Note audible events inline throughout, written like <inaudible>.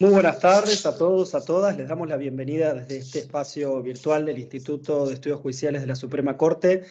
Muy buenas tardes a todos, a todas. Les damos la bienvenida desde este espacio virtual del Instituto de Estudios Judiciales de la Suprema Corte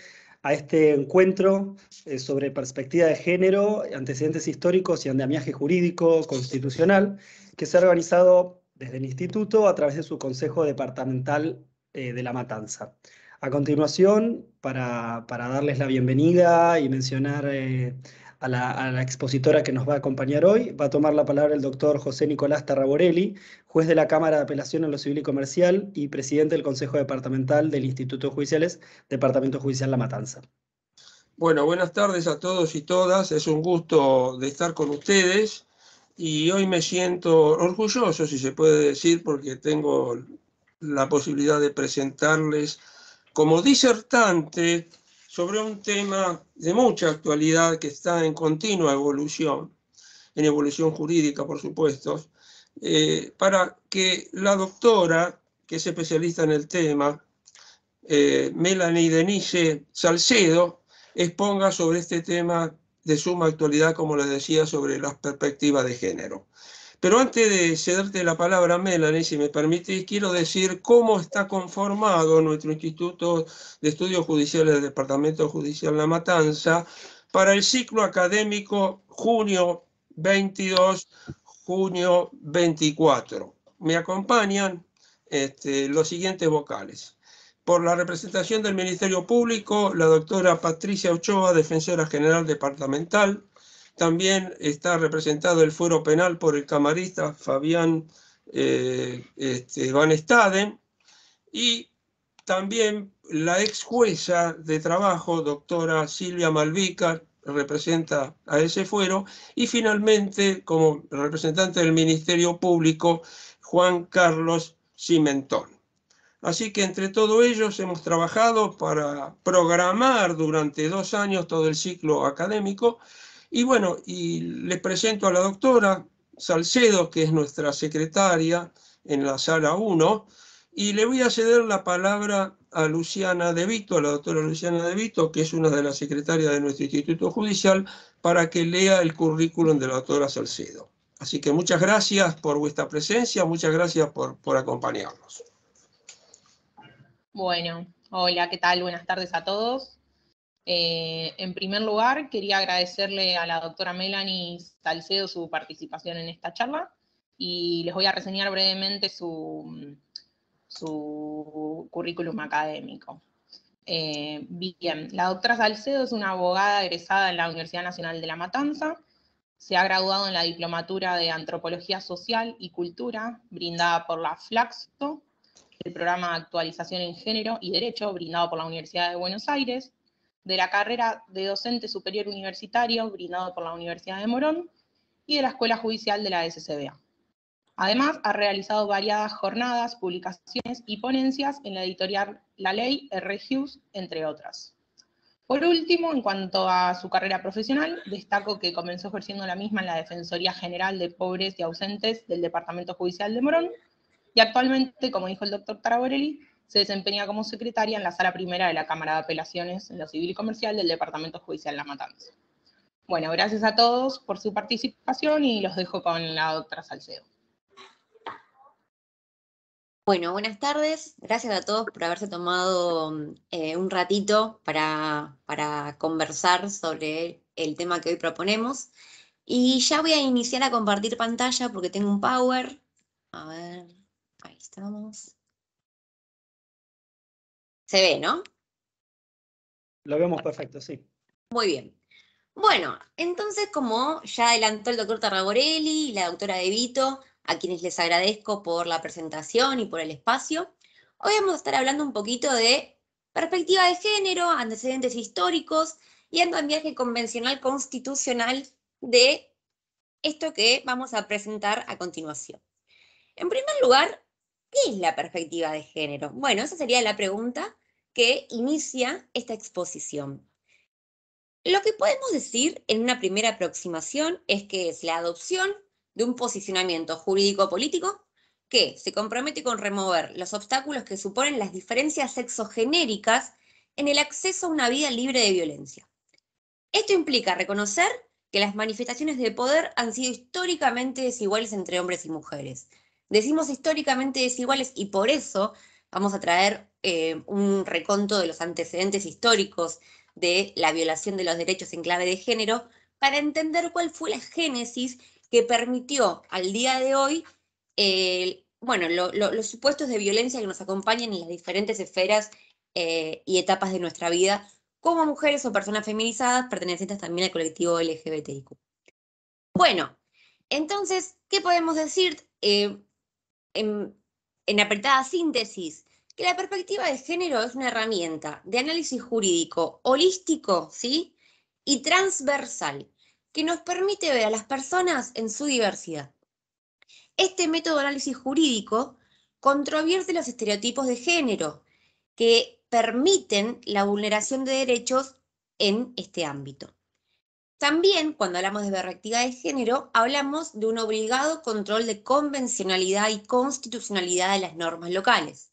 a este encuentro eh, sobre perspectiva de género, antecedentes históricos y andamiaje jurídico constitucional que se ha organizado desde el Instituto a través de su Consejo Departamental eh, de La Matanza. A continuación, para, darles la bienvenida y mencionar... Eh, a la, expositora que nos va a acompañar hoy. Va a tomar la palabra el doctor José Nicolás Tarraborelli, juez de la Cámara de Apelación en lo Civil y Comercial y presidente del Consejo Departamental del Instituto Judiciales, Departamento Judicial La Matanza. Bueno, buenas tardes a todos y todas. Es un gusto de estar con ustedes y hoy me siento orgulloso, si se puede decir, porque tengo la posibilidad de presentarles como disertante sobre un tema de mucha actualidad que está en continua evolución, en evolución jurídica, por supuesto, eh, para que la doctora, que es especialista en el tema, eh, Melanie Denise Salcedo, exponga sobre este tema de suma actualidad, como les decía, sobre las perspectivas de género. Pero antes de cederte la palabra, Melanie, si me permitís, quiero decir cómo está conformado nuestro Instituto de Estudios Judiciales del Departamento Judicial La Matanza para el ciclo académico junio 22, junio 24. Me acompañan este, los siguientes vocales. Por la representación del Ministerio Público, la doctora Patricia Ochoa, defensora general departamental, también está representado el fuero penal por el camarista Fabián eh, este, Van Staden y también la ex jueza de trabajo, doctora Silvia Malvica, representa a ese fuero, y finalmente, como representante del Ministerio Público, Juan Carlos Cimentón. Así que entre todos ellos hemos trabajado para programar durante dos años todo el ciclo académico y bueno, y les presento a la doctora Salcedo, que es nuestra secretaria en la sala 1, y le voy a ceder la palabra a Luciana De Vito, a la doctora Luciana De Vito, que es una de las secretarias de nuestro Instituto Judicial, para que lea el currículum de la doctora Salcedo. Así que muchas gracias por vuestra presencia, muchas gracias por, por acompañarnos. Bueno, hola, ¿qué tal? Buenas tardes a todos. Eh, en primer lugar, quería agradecerle a la doctora Melanie Salcedo su participación en esta charla y les voy a reseñar brevemente su, currículum académico. Eh, bien, la doctora Salcedo es una abogada egresada en la Universidad Nacional de La Matanza, se ha graduado en la Diplomatura de Antropología Social y Cultura, brindada por la FLAXO, el programa de actualización en género y derecho, brindado por la Universidad de Buenos Aires, de la carrera de docente superior universitario brindado por la Universidad de Morón y de la Escuela Judicial de la SCBA. Además, ha realizado variadas jornadas, publicaciones y ponencias en la editorial La Ley, R. Hughes, entre otras. Por último, en cuanto a su carrera profesional, destaco que comenzó ejerciendo la misma en la Defensoría General de Pobres y Ausentes del Departamento Judicial de Morón, y actualmente, como dijo el doctor Taraborelli, se desempeña como secretaria en la Sala Primera de la Cámara de Apelaciones en lo Civil y Comercial del Departamento Judicial La Matanza. Bueno, gracias a todos por su participación y los dejo con la doctora Salcedo. Bueno, buenas tardes. Gracias a todos por haberse tomado eh, un ratito para, para, conversar sobre el tema que hoy proponemos. Y ya voy a iniciar a compartir pantalla porque tengo un power. A ver, ahí estamos. Se ve, ¿no? Lo vemos perfecto, sí. Muy bien. Bueno, entonces como ya adelantó el doctor Tarragorelli y la doctora De Vito, a quienes les agradezco por la presentación y por el espacio, hoy vamos a estar hablando un poquito de perspectiva de género, antecedentes históricos y viaje convencional constitucional de esto que vamos a presentar a continuación. En primer lugar, ¿qué es la perspectiva de género? Bueno, esa sería la pregunta que inicia esta exposición. Lo que podemos decir en una primera aproximación es que es la adopción de un posicionamiento jurídico-político que se compromete con remover los obstáculos que suponen las diferencias sexogenéricas en el acceso a una vida libre de violencia. Esto implica reconocer que las manifestaciones de poder han sido históricamente desiguales entre hombres y mujeres. Decimos históricamente desiguales y por eso vamos a traer eh, un reconto de los antecedentes históricos de la violación de los derechos en clave de género para entender cuál fue la génesis que permitió al día de hoy eh, bueno, los supuestos de violencia que nos acompañan en las diferentes esferas eh, y etapas de nuestra vida como mujeres o personas feminizadas pertenecientes también al colectivo LGBTIQ. Bueno, entonces, ¿qué podemos decir en apretada síntesis? que la perspectiva de género es una herramienta de análisis jurídico holístico ¿sí? y transversal que nos permite ver a las personas en su diversidad. Este método de análisis jurídico controvierte los estereotipos de género que permiten la vulneración de derechos en este ámbito. También, cuando hablamos de perspectiva de género, hablamos de un obligado control de convencionalidad y constitucionalidad de las normas locales.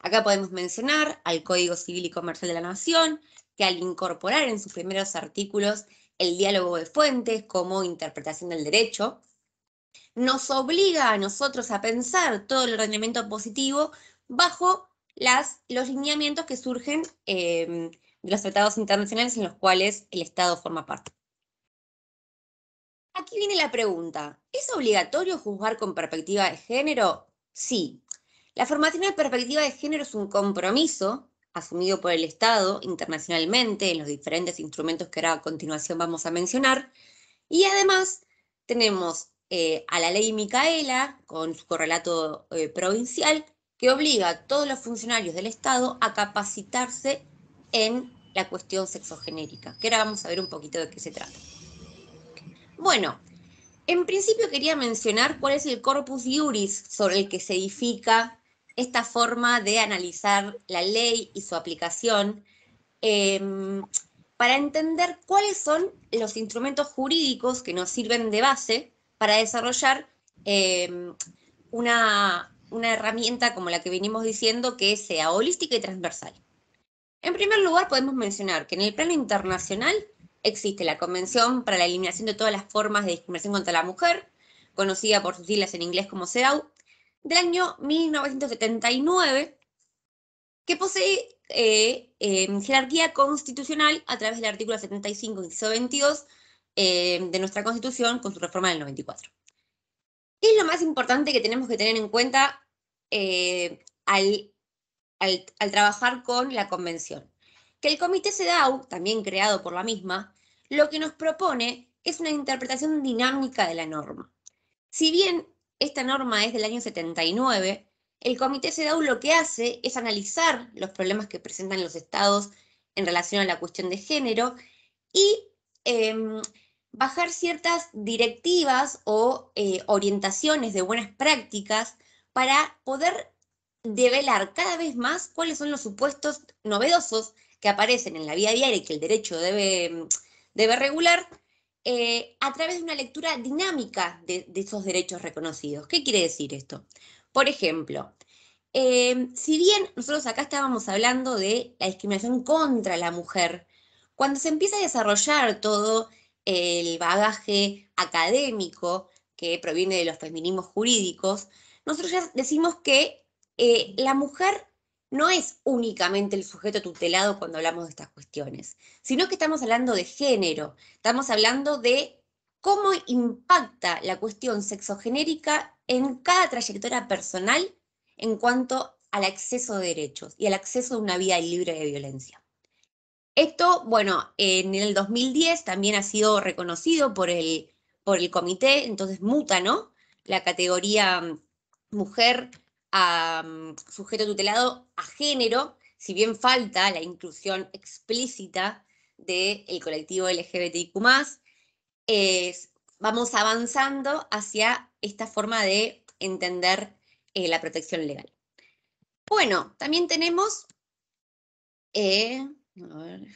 Acá podemos mencionar al Código Civil y Comercial de la Nación, que al incorporar en sus primeros artículos el diálogo de fuentes como interpretación del derecho, nos obliga a nosotros a pensar todo el ordenamiento positivo bajo las, los lineamientos que surgen em, de los tratados internacionales en los cuales el Estado forma parte. Aquí viene la pregunta, ¿es obligatorio juzgar con perspectiva de género? Sí, la formación de perspectiva de género es un compromiso asumido por el Estado internacionalmente en los diferentes instrumentos que ahora a continuación vamos a mencionar. Y además tenemos eh, a la ley Micaela, con su correlato eh, provincial, que obliga a todos los funcionarios del Estado a capacitarse en la cuestión sexogenérica, que ahora vamos a ver un poquito de qué se trata. Bueno, en principio quería mencionar cuál es el corpus iuris sobre el que se edifica esta forma de analizar la ley y su aplicación em, para entender cuáles son los instrumentos jurídicos que nos sirven de base para desarrollar em, una, una herramienta como la que venimos diciendo que sea holística y transversal. En primer lugar, podemos mencionar que en el plano internacional existe la Convención para la Eliminación de todas las Formas de Discriminación contra la Mujer, conocida por sus siglas en inglés como CEDAW, del año 1979, que posee eh, em, jerarquía constitucional a través del artículo 75, y 22 em, de nuestra Constitución con su reforma del 94. ¿Qué es lo más importante que tenemos que tener en cuenta eh, al, al, al trabajar con la Convención? Que el Comité CEDAW, también creado por la misma, lo que nos propone es una interpretación dinámica de la norma. Si bien esta norma es del año 79. El Comité CEDAW lo que hace es analizar los problemas que presentan los estados en relación a la cuestión de género y em, bajar ciertas directivas o eh, orientaciones de buenas prácticas para poder develar cada vez más cuáles son los supuestos novedosos que aparecen en la vida diaria y que el derecho debe, em, debe regular eh, a través de una lectura dinámica de, esos derechos reconocidos. ¿Qué quiere decir esto? Por ejemplo, eh, si bien nosotros acá estábamos hablando de la discriminación contra la mujer, cuando se empieza a desarrollar todo eh, el bagaje académico que proviene de los feminismos jurídicos, nosotros ya decimos que la mujer no es únicamente el sujeto tutelado cuando hablamos de estas cuestiones, sino que estamos hablando de género, estamos hablando de cómo impacta la cuestión sexogenérica en cada trayectoria personal en cuanto al acceso de derechos y al acceso a una vida libre de violencia. Esto, bueno, en el 2010 también ha sido reconocido por el, por el comité, entonces muta, ¿no? La categoría mm, mujer a mm, sujeto tutelado a género, si bien falta la inclusión explícita del colectivo LGBTIQ, vamos avanzando hacia esta forma de entender eh, la protección legal. Bueno, también tenemos, eh, en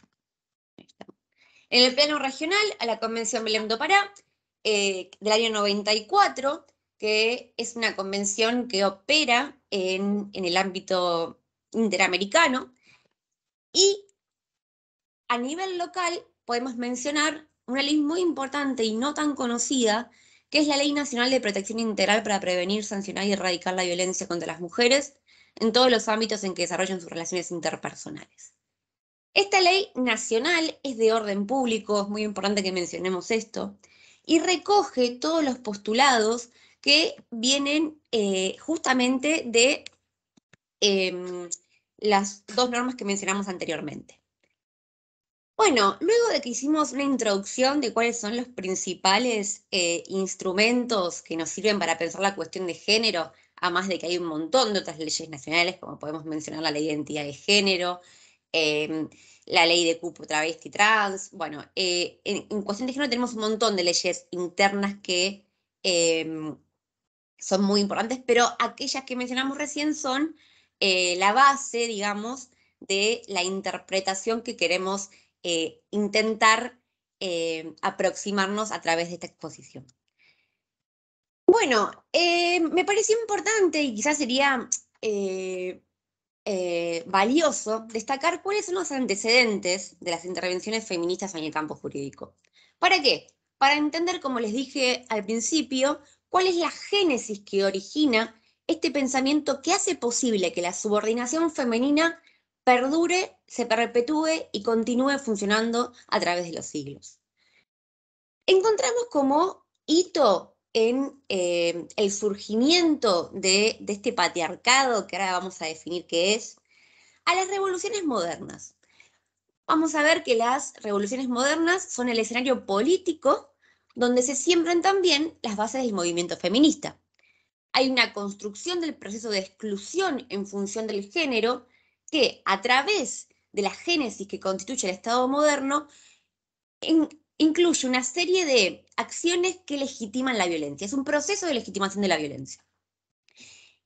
el plano regional, a la Convención Belém do Pará eh, del año 94, que es una convención que opera en, en el ámbito interamericano y a nivel local podemos mencionar una ley muy importante y no tan conocida, que es la Ley Nacional de Protección Integral para Prevenir, Sancionar y Erradicar la Violencia contra las Mujeres en todos los ámbitos en que desarrollan sus relaciones interpersonales. Esta ley nacional es de orden público, es muy importante que mencionemos esto, y recoge todos los postulados que vienen eh, justamente de em, las dos normas que mencionamos anteriormente. Bueno, luego de que hicimos una introducción de cuáles son los principales eh, instrumentos que nos sirven para pensar la cuestión de género, a más de que hay un montón de otras leyes nacionales, como podemos mencionar la ley de identidad de género, em, la ley de cupo travesti trans. Bueno, eh, en, cuestión de género tenemos un montón de leyes internas que em, son muy importantes, pero aquellas que mencionamos recién son eh, la base, digamos, de la interpretación que queremos eh, intentar eh, aproximarnos a través de esta exposición. Bueno, me pareció importante y quizás sería valioso destacar cuáles son los antecedentes de las intervenciones feministas en el campo jurídico. ¿Para qué? Para entender, como les dije al principio, cuál es la génesis que origina este pensamiento que hace posible que la subordinación femenina perdure, se perpetúe y continúe funcionando a través de los siglos. Encontramos como hito en eh, el surgimiento de, de este patriarcado, que ahora vamos a definir qué es, a las revoluciones modernas. Vamos a ver que las revoluciones modernas son el escenario político donde se siembran también las bases del movimiento feminista. Hay una construcción del proceso de exclusión en función del género que, a través de la génesis que constituye el Estado moderno, incluye una serie de acciones que legitiman la violencia. Es un proceso de legitimación de la violencia.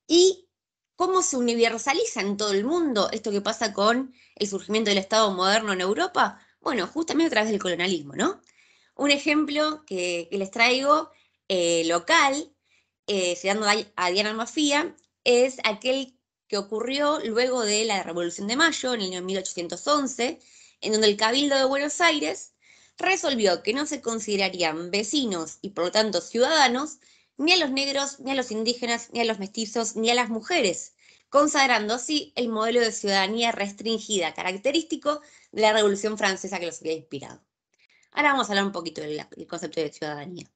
Y cómo se universaliza en todo el mundo esto que pasa con el surgimiento del Estado moderno en Europa, bueno, justamente a través del colonialismo, ¿no? un ejemplo que, les traigo eh, local, eh, llegando a, Diana Mafía, es aquel que ocurrió luego de la Revolución de Mayo, en el año 1811, en donde el Cabildo de Buenos Aires resolvió que no se considerarían vecinos y por lo tanto ciudadanos ni a los negros, ni a los indígenas, ni a los mestizos, ni a las mujeres, consagrando así el modelo de ciudadanía restringida característico de la Revolución Francesa que los había inspirado. Ahora vamos a hablar un poquito del, concepto de ciudadanía.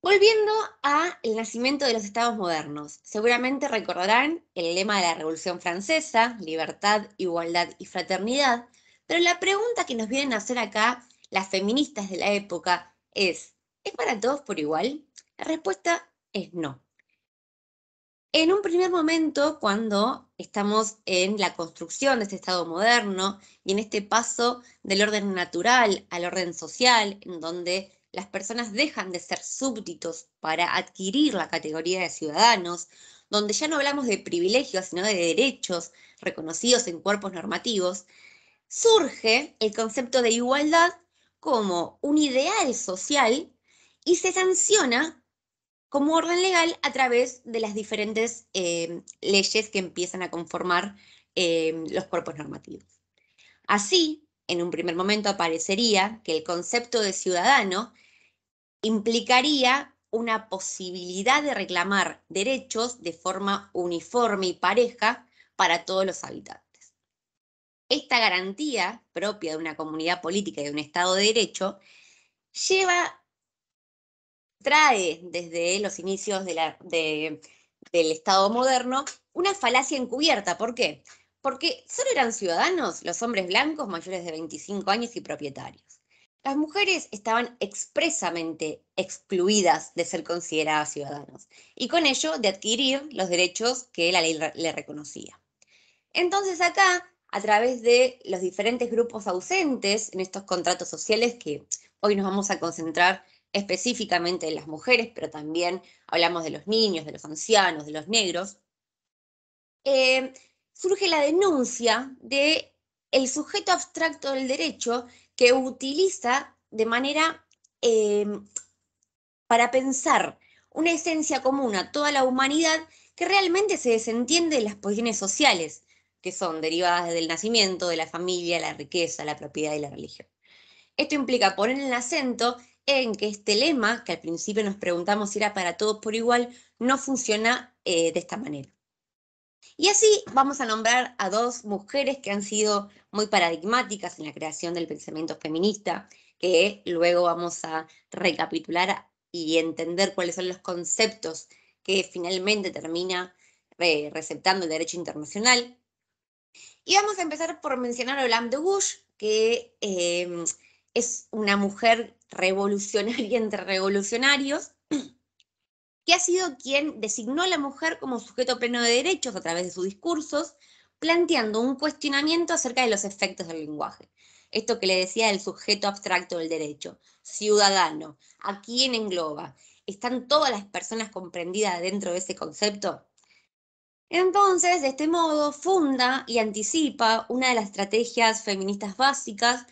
Volviendo al nacimiento de los estados modernos, seguramente recordarán el lema de la Revolución Francesa, libertad, igualdad y fraternidad, pero la pregunta que nos vienen a hacer acá las feministas de la época es, ¿es para todos por igual? La respuesta es no. En un primer momento, cuando estamos en la construcción de este Estado moderno y en este paso del orden natural al orden social, en donde las personas dejan de ser súbditos para adquirir la categoría de ciudadanos, donde ya no hablamos de privilegios, sino de derechos reconocidos en cuerpos normativos, surge el concepto de igualdad como un ideal social y se sanciona como orden legal a través de las diferentes eh, leyes que empiezan a conformar eh, los cuerpos normativos. Así, en un primer momento aparecería que el concepto de ciudadano implicaría una posibilidad de reclamar derechos de forma uniforme y pareja para todos los habitantes. Esta garantía propia de una comunidad política y de un Estado de Derecho lleva trae desde los inicios del Estado moderno una falacia encubierta. ¿Por qué? Porque solo eran ciudadanos los hombres blancos mayores de 25 años y propietarios. Las mujeres estaban expresamente excluidas de ser consideradas ciudadanos y con ello de adquirir los derechos que la ley le reconocía. Entonces acá, a través de los diferentes grupos ausentes en estos contratos sociales que hoy nos vamos a concentrar específicamente de las mujeres, pero también hablamos de los niños, de los ancianos, de los negros, eh, surge la denuncia de el sujeto abstracto del derecho que utiliza de manera em, para pensar una esencia común a toda la humanidad que realmente se desentiende de las posiciones sociales que son derivadas del nacimiento, de la familia, la riqueza, la propiedad y la religión. Esto implica poner el acento en que este lema, que al principio nos preguntamos si era para todos por igual, no funciona eh, de esta manera. Y así vamos a nombrar a dos mujeres que han sido muy paradigmáticas en la creación del pensamiento feminista, que luego vamos a recapitular y entender cuáles son los conceptos que finalmente termina eh, receptando el derecho internacional. Y vamos a empezar por mencionar a Olam de Bush que eh, es una mujer revolucionaria entre revolucionarios, <clears throat> que ha sido quien designó a la mujer como sujeto pleno de derechos a través de sus discursos, planteando un cuestionamiento acerca de los efectos del lenguaje. Esto que le decía del sujeto abstracto del derecho, ciudadano, ¿a quién engloba? ¿Están todas las personas comprendidas dentro de ese concepto? Entonces, de este modo, funda y anticipa una de las estrategias feministas básicas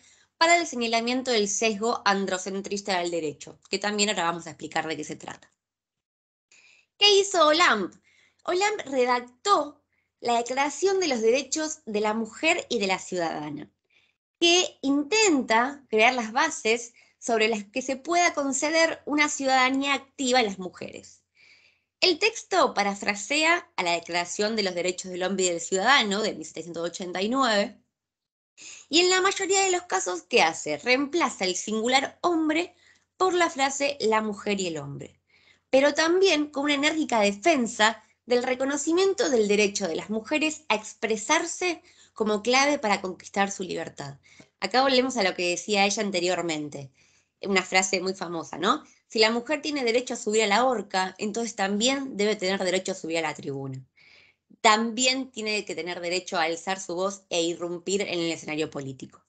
para el señalamiento del sesgo androcentrista del derecho, que también ahora vamos a explicar de qué se trata. ¿Qué hizo OLAMP? OLAMP redactó la Declaración de los Derechos de la Mujer y de la Ciudadana, que intenta crear las bases sobre las que se pueda conceder una ciudadanía activa a las mujeres. El texto parafrasea a la Declaración de los Derechos del Hombre y del Ciudadano de 1789 y en la mayoría de los casos, ¿qué hace? Reemplaza el singular hombre por la frase la mujer y el hombre, pero también con una enérgica defensa del reconocimiento del derecho de las mujeres a expresarse como clave para conquistar su libertad. Acá volvemos a lo que decía ella anteriormente, una frase muy famosa, ¿no? Si la mujer tiene derecho a subir a la horca, entonces también debe tener derecho a subir a la tribuna también tiene que tener derecho a alzar su voz e irrumpir en el escenario político.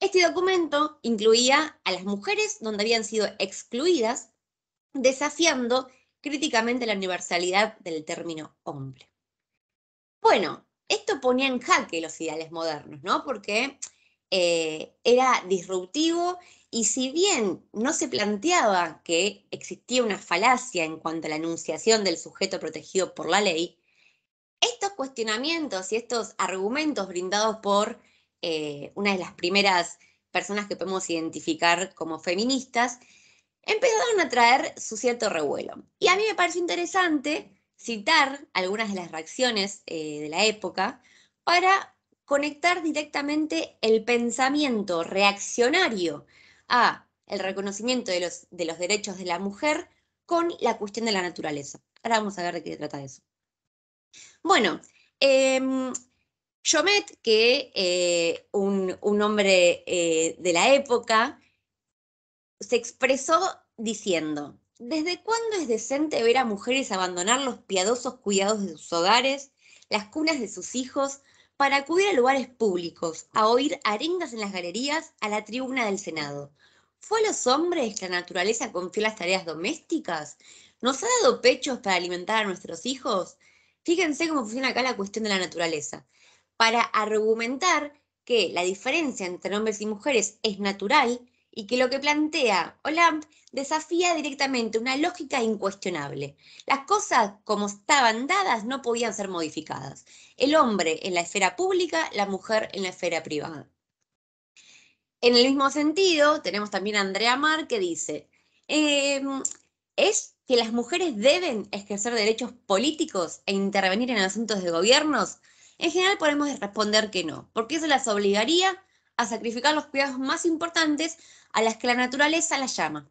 Este documento incluía a las mujeres donde habían sido excluidas, desafiando críticamente la universalidad del término hombre. Bueno, esto ponía en jaque los ideales modernos, ¿no? Porque eh, era disruptivo y si bien no se planteaba que existía una falacia en cuanto a la enunciación del sujeto protegido por la ley, estos cuestionamientos y estos argumentos brindados por eh, una de las primeras personas que podemos identificar como feministas, empezaron a traer su cierto revuelo. Y a mí me pareció interesante citar algunas de las reacciones eh, de la época para conectar directamente el pensamiento reaccionario a el reconocimiento de los, de los derechos de la mujer con la cuestión de la naturaleza. Ahora vamos a ver de qué trata eso. Bueno, em, eh, Jomet, que un, hombre eh, de la época, se expresó diciendo, ¿desde cuándo es decente ver a mujeres abandonar los piadosos cuidados de sus hogares, las cunas de sus hijos, para acudir a lugares públicos, a oír arengas en las galerías, a la tribuna del Senado? ¿Fue a los hombres que la naturaleza confió las tareas domésticas? ¿Nos ha dado pechos para alimentar a nuestros hijos? Fíjense cómo funciona acá la cuestión de la naturaleza. Para argumentar que la diferencia entre hombres y mujeres es natural y que lo que plantea Olam desafía directamente una lógica incuestionable. Las cosas como estaban dadas no podían ser modificadas. El hombre en la esfera pública, la mujer en la esfera privada. En el mismo sentido, tenemos también a Andrea Mar que dice, em, es que las mujeres deben ejercer derechos políticos e intervenir en asuntos de gobiernos, en general podemos responder que no, porque eso las obligaría a sacrificar los cuidados más importantes a las que la naturaleza las llama.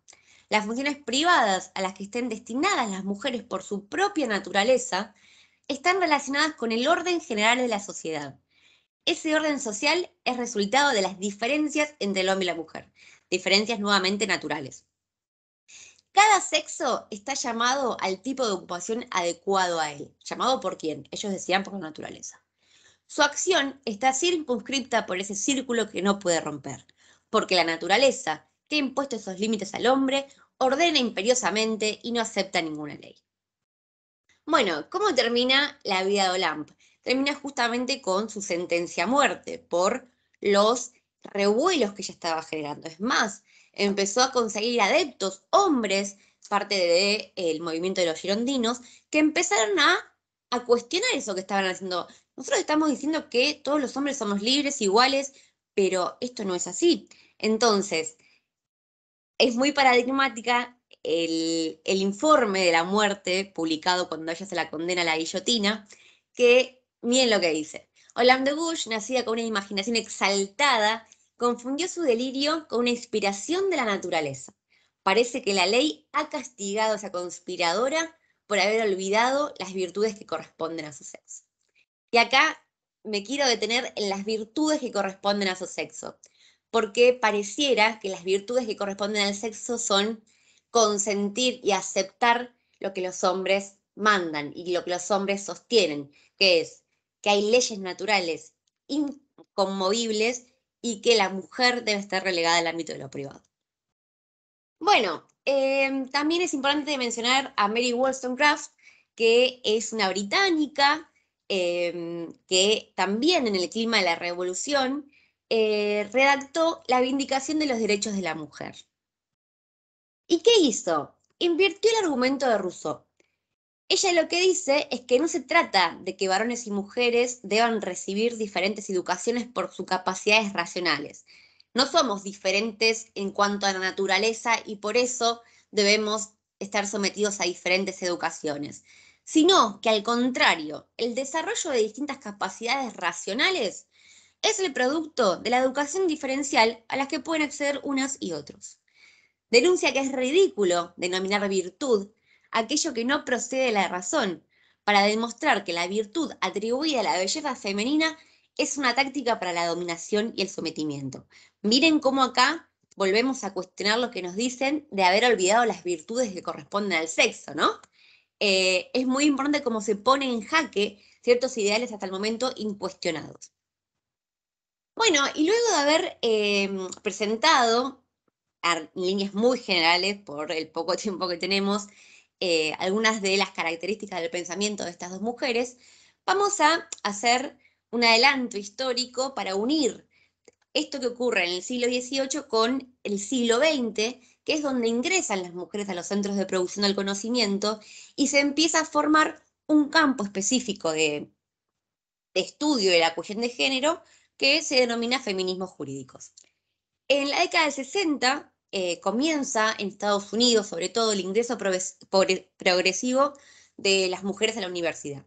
Las funciones privadas a las que estén destinadas las mujeres por su propia naturaleza están relacionadas con el orden general de la sociedad. Ese orden social es resultado de las diferencias entre el hombre y la mujer, diferencias nuevamente naturales. Cada sexo está llamado al tipo de ocupación adecuado a él. ¿Llamado por quién? Ellos decían por la naturaleza. Su acción está circunscripta por ese círculo que no puede romper, porque la naturaleza, que ha impuesto esos límites al hombre, ordena imperiosamente y no acepta ninguna ley. Bueno, ¿cómo termina la vida de Olamp? Termina justamente con su sentencia a muerte por los revuelos que ya estaba generando. Es más, empezó a conseguir adeptos, hombres, parte del el movimiento de los girondinos, que empezaron a, cuestionar eso que estaban haciendo. Nosotros estamos diciendo que todos los hombres somos libres, iguales, pero esto no es así. Entonces, es muy paradigmática el, informe de la muerte publicado cuando ella se la condena a la guillotina, que miren lo que dice. Hollande de nacía nacida con una imaginación exaltada confundió su delirio con una inspiración de la naturaleza. Parece que la ley ha castigado a esa conspiradora por haber olvidado las virtudes que corresponden a su sexo. Y acá me quiero detener en las virtudes que corresponden a su sexo, porque pareciera que las virtudes que corresponden al sexo son consentir y aceptar lo que los hombres mandan y lo que los hombres sostienen, que es que hay leyes naturales inconmovibles y que la mujer debe estar relegada al ámbito de lo privado. Bueno, em, también es importante mencionar a Mary Wollstonecraft, que es una británica, em, que también en el clima de la revolución eh, redactó la Vindicación de los Derechos de la Mujer. ¿Y qué hizo? Invirtió el argumento de Rousseau ella lo que dice es que no se trata de que varones y mujeres deban recibir diferentes educaciones por sus capacidades racionales. No somos diferentes en cuanto a la naturaleza y por eso debemos estar sometidos a diferentes educaciones, sino que al contrario, el desarrollo de distintas capacidades racionales es el producto de la educación diferencial a las que pueden acceder unas y otros. Denuncia que es ridículo denominar virtud aquello que no procede de la razón, para demostrar que la virtud atribuida a la belleza femenina es una táctica para la dominación y el sometimiento. Miren cómo acá volvemos a cuestionar lo que nos dicen de haber olvidado las virtudes que corresponden al sexo, ¿no? Eh, es muy importante cómo se pone en jaque ciertos ideales hasta el momento incuestionados. Bueno, y luego de haber eh, presentado líneas muy generales por el poco tiempo que tenemos, eh, algunas de las características del pensamiento de estas dos mujeres, vamos a hacer un adelanto histórico para unir esto que ocurre en el siglo XVIII con el siglo XX, que es donde ingresan las mujeres a los centros de producción del conocimiento y se empieza a formar un campo específico de, de estudio de la cuestión de género que se denomina feminismos jurídicos. En la década del 60 eh, comienza en Estados Unidos, sobre todo el ingreso progresivo de las mujeres a la universidad.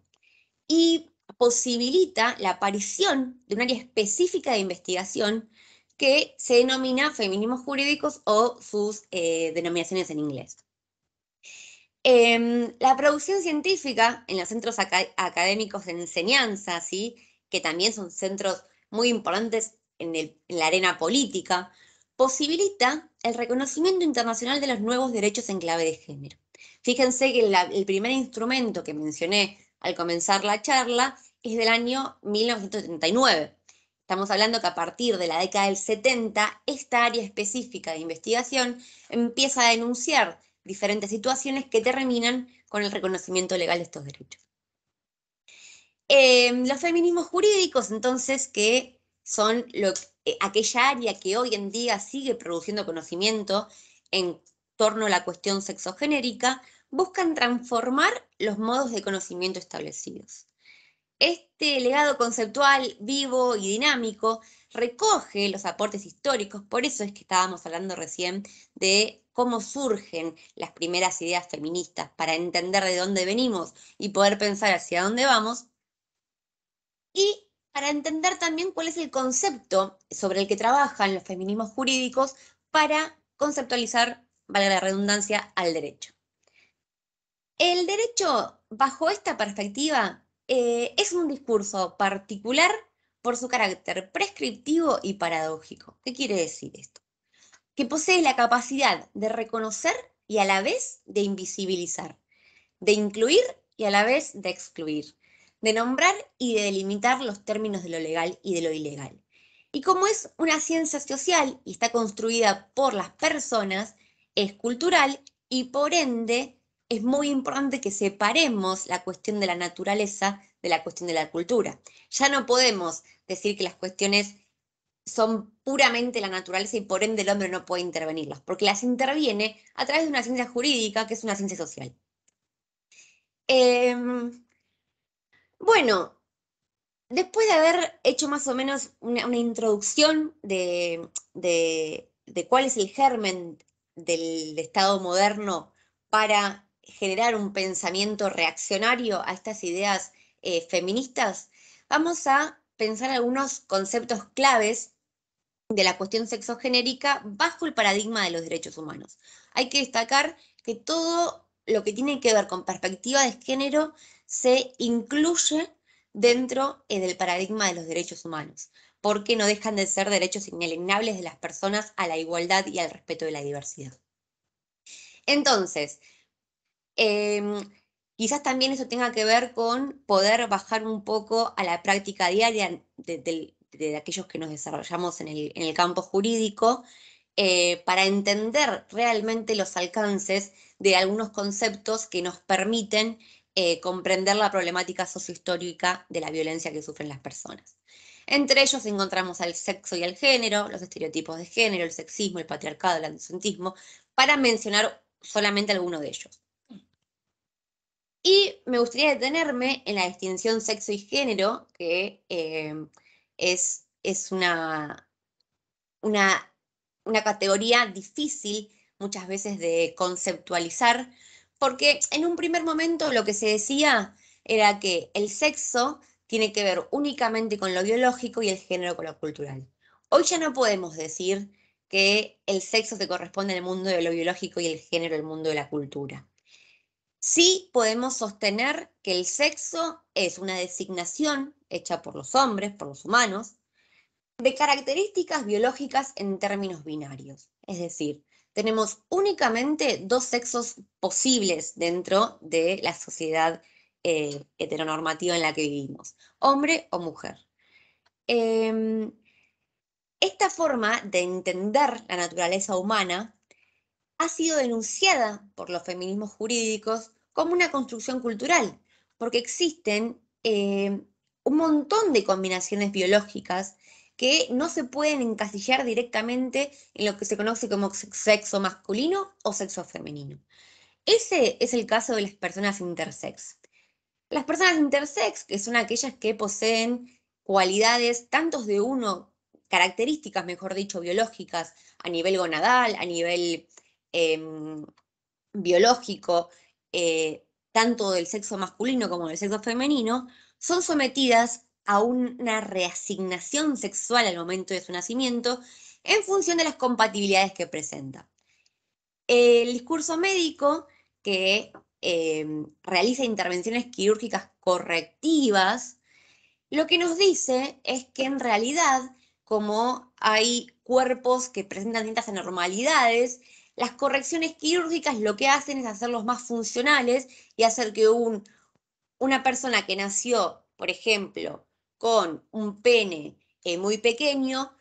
Y posibilita la aparición de un área específica de investigación que se denomina feminismos jurídicos o sus eh, denominaciones en inglés. Em, la producción científica en los centros académicos de enseñanza, ¿sí? que también son centros muy importantes en la arena política, posibilita el reconocimiento internacional de los nuevos derechos en clave de género. Fíjense que el primer instrumento que mencioné al comenzar la charla es del año 1939. Estamos hablando que a partir de la década del 70, esta área específica de investigación empieza a denunciar diferentes situaciones que terminan con el reconocimiento legal de estos derechos. Eh, los feminismos jurídicos, entonces, que son eh, aquella área que hoy en día sigue produciendo conocimiento en torno a la cuestión sexogenérica, buscan transformar los modos de conocimiento establecidos. Este legado conceptual vivo y dinámico recoge los aportes históricos, por eso es que estábamos hablando recién de cómo surgen las primeras ideas feministas para entender de dónde venimos y poder pensar hacia dónde vamos. Y para entender también cuál es el concepto sobre el que trabajan los feminismos jurídicos para conceptualizar, valga la redundancia, al derecho. El derecho, bajo esta perspectiva, eh, es un discurso particular por su carácter prescriptivo y paradójico. ¿Qué quiere decir esto? Que posee la capacidad de reconocer y a la vez de invisibilizar, de incluir y a la vez de excluir de nombrar y de delimitar los términos de lo legal y de lo ilegal. Y como es una ciencia social y está construida por las personas, es cultural y por ende es muy importante que separemos la cuestión de la naturaleza de la cuestión de la cultura. Ya no podemos decir que las cuestiones son puramente la naturaleza y por ende el hombre no puede intervenirlas, porque las interviene a través de una ciencia jurídica que es una ciencia social. Em, bueno, después de haber hecho más o menos una, introducción de, de, cuál es el germen del Estado moderno para generar un pensamiento reaccionario a estas ideas eh, feministas, vamos a pensar algunos conceptos claves de la cuestión sexogenérica bajo el paradigma de los derechos humanos. Hay que destacar que todo lo que tiene que ver con perspectiva de género se incluye dentro del paradigma de los derechos humanos, porque no dejan de ser derechos inalienables de las personas a la igualdad y al respeto de la diversidad. Entonces, em, quizás también eso tenga que ver con poder bajar un poco a la práctica diaria de, aquellos que nos desarrollamos en el, campo jurídico, eh, para entender realmente los alcances de algunos conceptos que nos permiten eh, comprender la problemática sociohistórica de la violencia que sufren las personas. Entre ellos encontramos al sexo y el género, los estereotipos de género, el sexismo, el patriarcado, el antisentismo, para mencionar solamente alguno de ellos. Y me gustaría detenerme en la distinción sexo y género, que eh, es, es una, una categoría difícil muchas veces de conceptualizar, porque en un primer momento lo que se decía era que el sexo tiene que ver únicamente con lo biológico y el género con lo cultural. Hoy ya no podemos decir que el sexo se corresponde el mundo de lo biológico y el género el mundo de la cultura. Sí podemos sostener que el sexo es una designación hecha por los hombres, por los humanos, de características biológicas en términos binarios. Es decir, tenemos únicamente dos sexos posibles dentro de la sociedad eh, heteronormativa en la que vivimos, hombre o mujer. Em, esta forma de entender la naturaleza humana ha sido denunciada por los feminismos jurídicos como una construcción cultural, porque existen eh, un montón de combinaciones biológicas que no se pueden encasillar directamente en lo que se conoce como sexo masculino o sexo femenino. Ese es el caso de las personas intersex. Las personas intersex, que son aquellas que poseen cualidades tantos de uno, características, mejor dicho, biológicas, a nivel gonadal, a nivel em, biológico, eh, tanto del sexo masculino como del sexo femenino, son sometidas a una reasignación sexual al momento de su nacimiento en función de las compatibilidades que presenta. El discurso médico que em, realiza intervenciones quirúrgicas correctivas, lo que nos dice es que en realidad, como hay cuerpos que presentan distintas anormalidades, las correcciones quirúrgicas lo que hacen es hacerlos más funcionales y hacer que una persona que nació, por ejemplo, con un pene eh, muy pequeño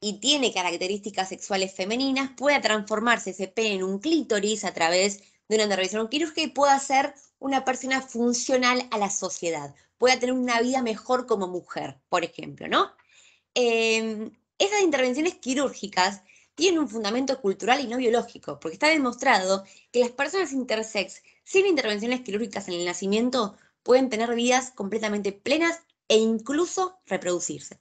y tiene características sexuales femeninas, pueda transformarse ese pene en un clítoris a través de una intervención quirúrgica y pueda ser una persona funcional a la sociedad, pueda tener una vida mejor como mujer, por ejemplo, ¿no? Em, esas intervenciones quirúrgicas tienen un fundamento cultural y no biológico, porque está demostrado que las personas intersex sin intervenciones quirúrgicas en el nacimiento pueden tener vidas completamente plenas e incluso reproducirse.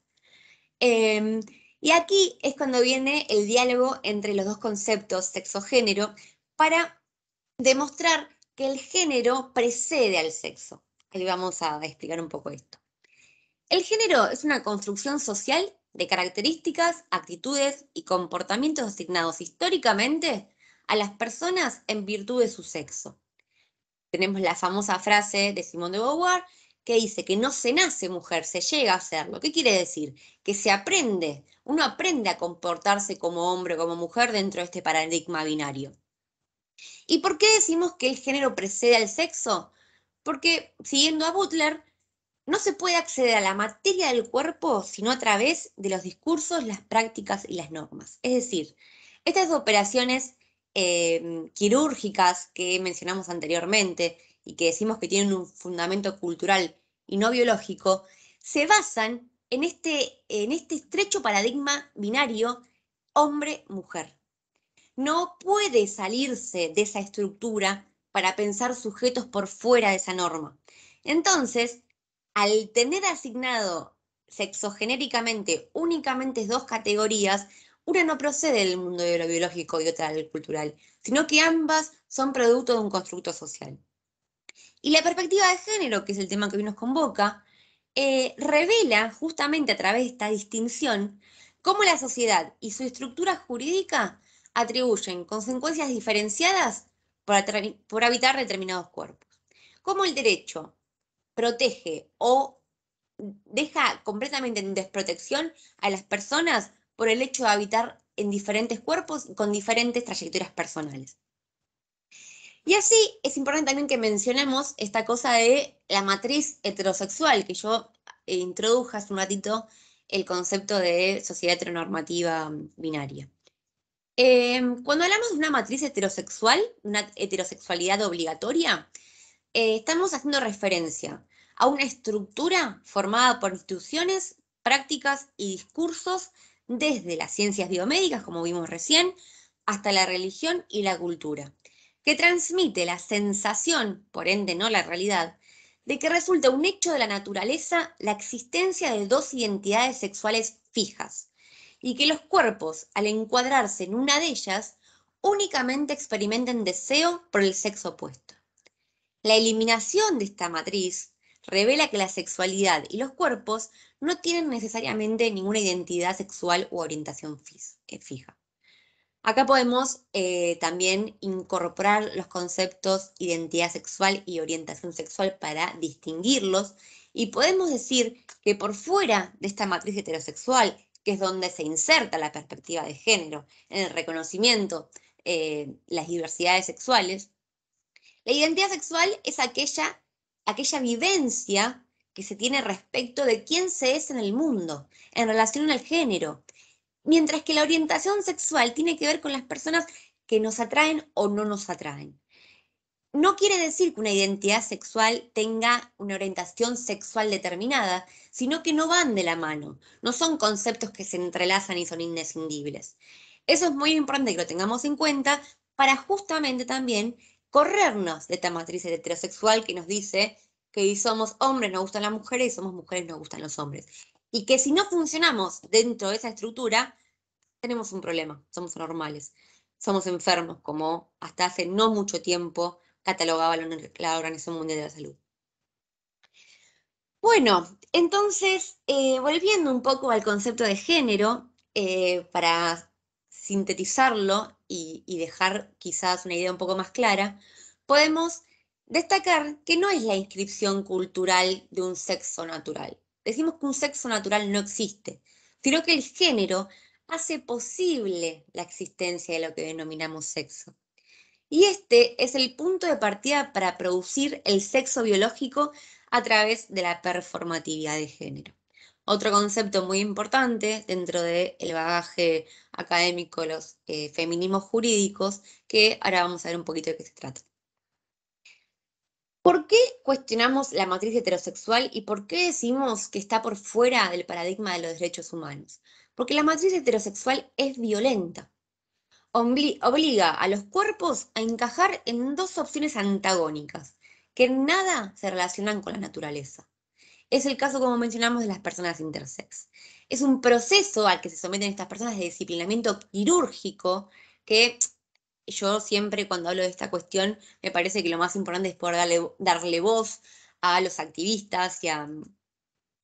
Em, y aquí es cuando viene el diálogo entre los dos conceptos, sexo-género, para demostrar que el género precede al sexo. Le vamos a explicar un poco esto. El género es una construcción social de características, actitudes y comportamientos asignados históricamente a las personas en virtud de su sexo. Tenemos la famosa frase de Simone de Beauvoir, que dice que no se nace mujer, se llega a serlo. ¿Qué quiere decir? Que se aprende, uno aprende a comportarse como hombre, o como mujer dentro de este paradigma binario. ¿Y por qué decimos que el género precede al sexo? Porque, siguiendo a Butler, no se puede acceder a la materia del cuerpo sino a través de los discursos, las prácticas y las normas. Es decir, estas operaciones eh, quirúrgicas que mencionamos anteriormente, y que decimos que tienen un fundamento cultural y no biológico, se basan en este, en este estrecho paradigma binario hombre-mujer. No puede salirse de esa estructura para pensar sujetos por fuera de esa norma. Entonces, al tener asignado sexogenéricamente únicamente dos categorías, una no procede del mundo biológico y otra del cultural, sino que ambas son producto de un constructo social. Y la perspectiva de género, que es el tema que hoy nos convoca, eh, revela justamente a través de esta distinción cómo la sociedad y su estructura jurídica atribuyen consecuencias diferenciadas por, por habitar determinados cuerpos. Cómo el derecho protege o deja completamente en desprotección a las personas por el hecho de habitar en diferentes cuerpos con diferentes trayectorias personales. Y así es importante también que mencionemos esta cosa de la matriz heterosexual, que yo eh, introdujo hace un ratito el concepto de sociedad heteronormativa binaria. Em, cuando hablamos de una matriz heterosexual, una heterosexualidad obligatoria, eh, estamos haciendo referencia a una estructura formada por instituciones, prácticas y discursos desde las ciencias biomédicas, como vimos recién, hasta la religión y la cultura que transmite la sensación, por ende no la realidad, de que resulta un hecho de la naturaleza la existencia de dos identidades sexuales fijas, y que los cuerpos, al encuadrarse en una de ellas, únicamente experimenten deseo por el sexo opuesto. La eliminación de esta matriz revela que la sexualidad y los cuerpos no tienen necesariamente ninguna identidad sexual u orientación eh, fija. Acá podemos eh, también incorporar los conceptos identidad sexual y orientación sexual para distinguirlos y podemos decir que por fuera de esta matriz heterosexual, que es donde se inserta la perspectiva de género en el reconocimiento eh, las diversidades sexuales, la identidad sexual es aquella, aquella vivencia que se tiene respecto de quién se es en el mundo, en relación al género, mientras que la orientación sexual tiene que ver con las personas que nos atraen o no nos atraen. No quiere decir que una identidad sexual tenga una orientación sexual determinada, sino que no van de la mano, no son conceptos que se entrelazan y son indescindibles. Eso es muy importante que lo tengamos en cuenta para justamente también corrernos de esta matriz heterosexual que nos dice que somos hombres, nos gustan las mujeres, y somos mujeres, nos gustan los hombres y que si no funcionamos dentro de esa estructura, tenemos un problema, somos normales, somos enfermos, como hasta hace no mucho tiempo catalogaba la Organización Mundial de la Salud. Bueno, entonces, eh, volviendo un poco al concepto de género, eh, para sintetizarlo y dejar quizás una idea un poco más clara, podemos destacar que no es la inscripción cultural de un sexo natural, decimos que un sexo natural no existe, sino que el género hace posible la existencia de lo que denominamos sexo. Y este es el punto de partida para producir el sexo biológico a través de la performatividad de género. Otro concepto muy importante dentro del bagaje académico de los eh, feminismos jurídicos, que ahora vamos a ver un poquito de qué se trata. ¿Por qué cuestionamos la matriz heterosexual y por qué decimos que está por fuera del paradigma de los derechos humanos? Porque la matriz heterosexual es violenta. Obliga a los cuerpos a encajar en dos opciones antagónicas, que en nada se relacionan con la naturaleza. Es el caso, como mencionamos, de las personas intersex. Es un proceso al que se someten estas personas de disciplinamiento quirúrgico que yo siempre cuando hablo de esta cuestión, me parece que lo más importante es poder darle, voz a los activistas y a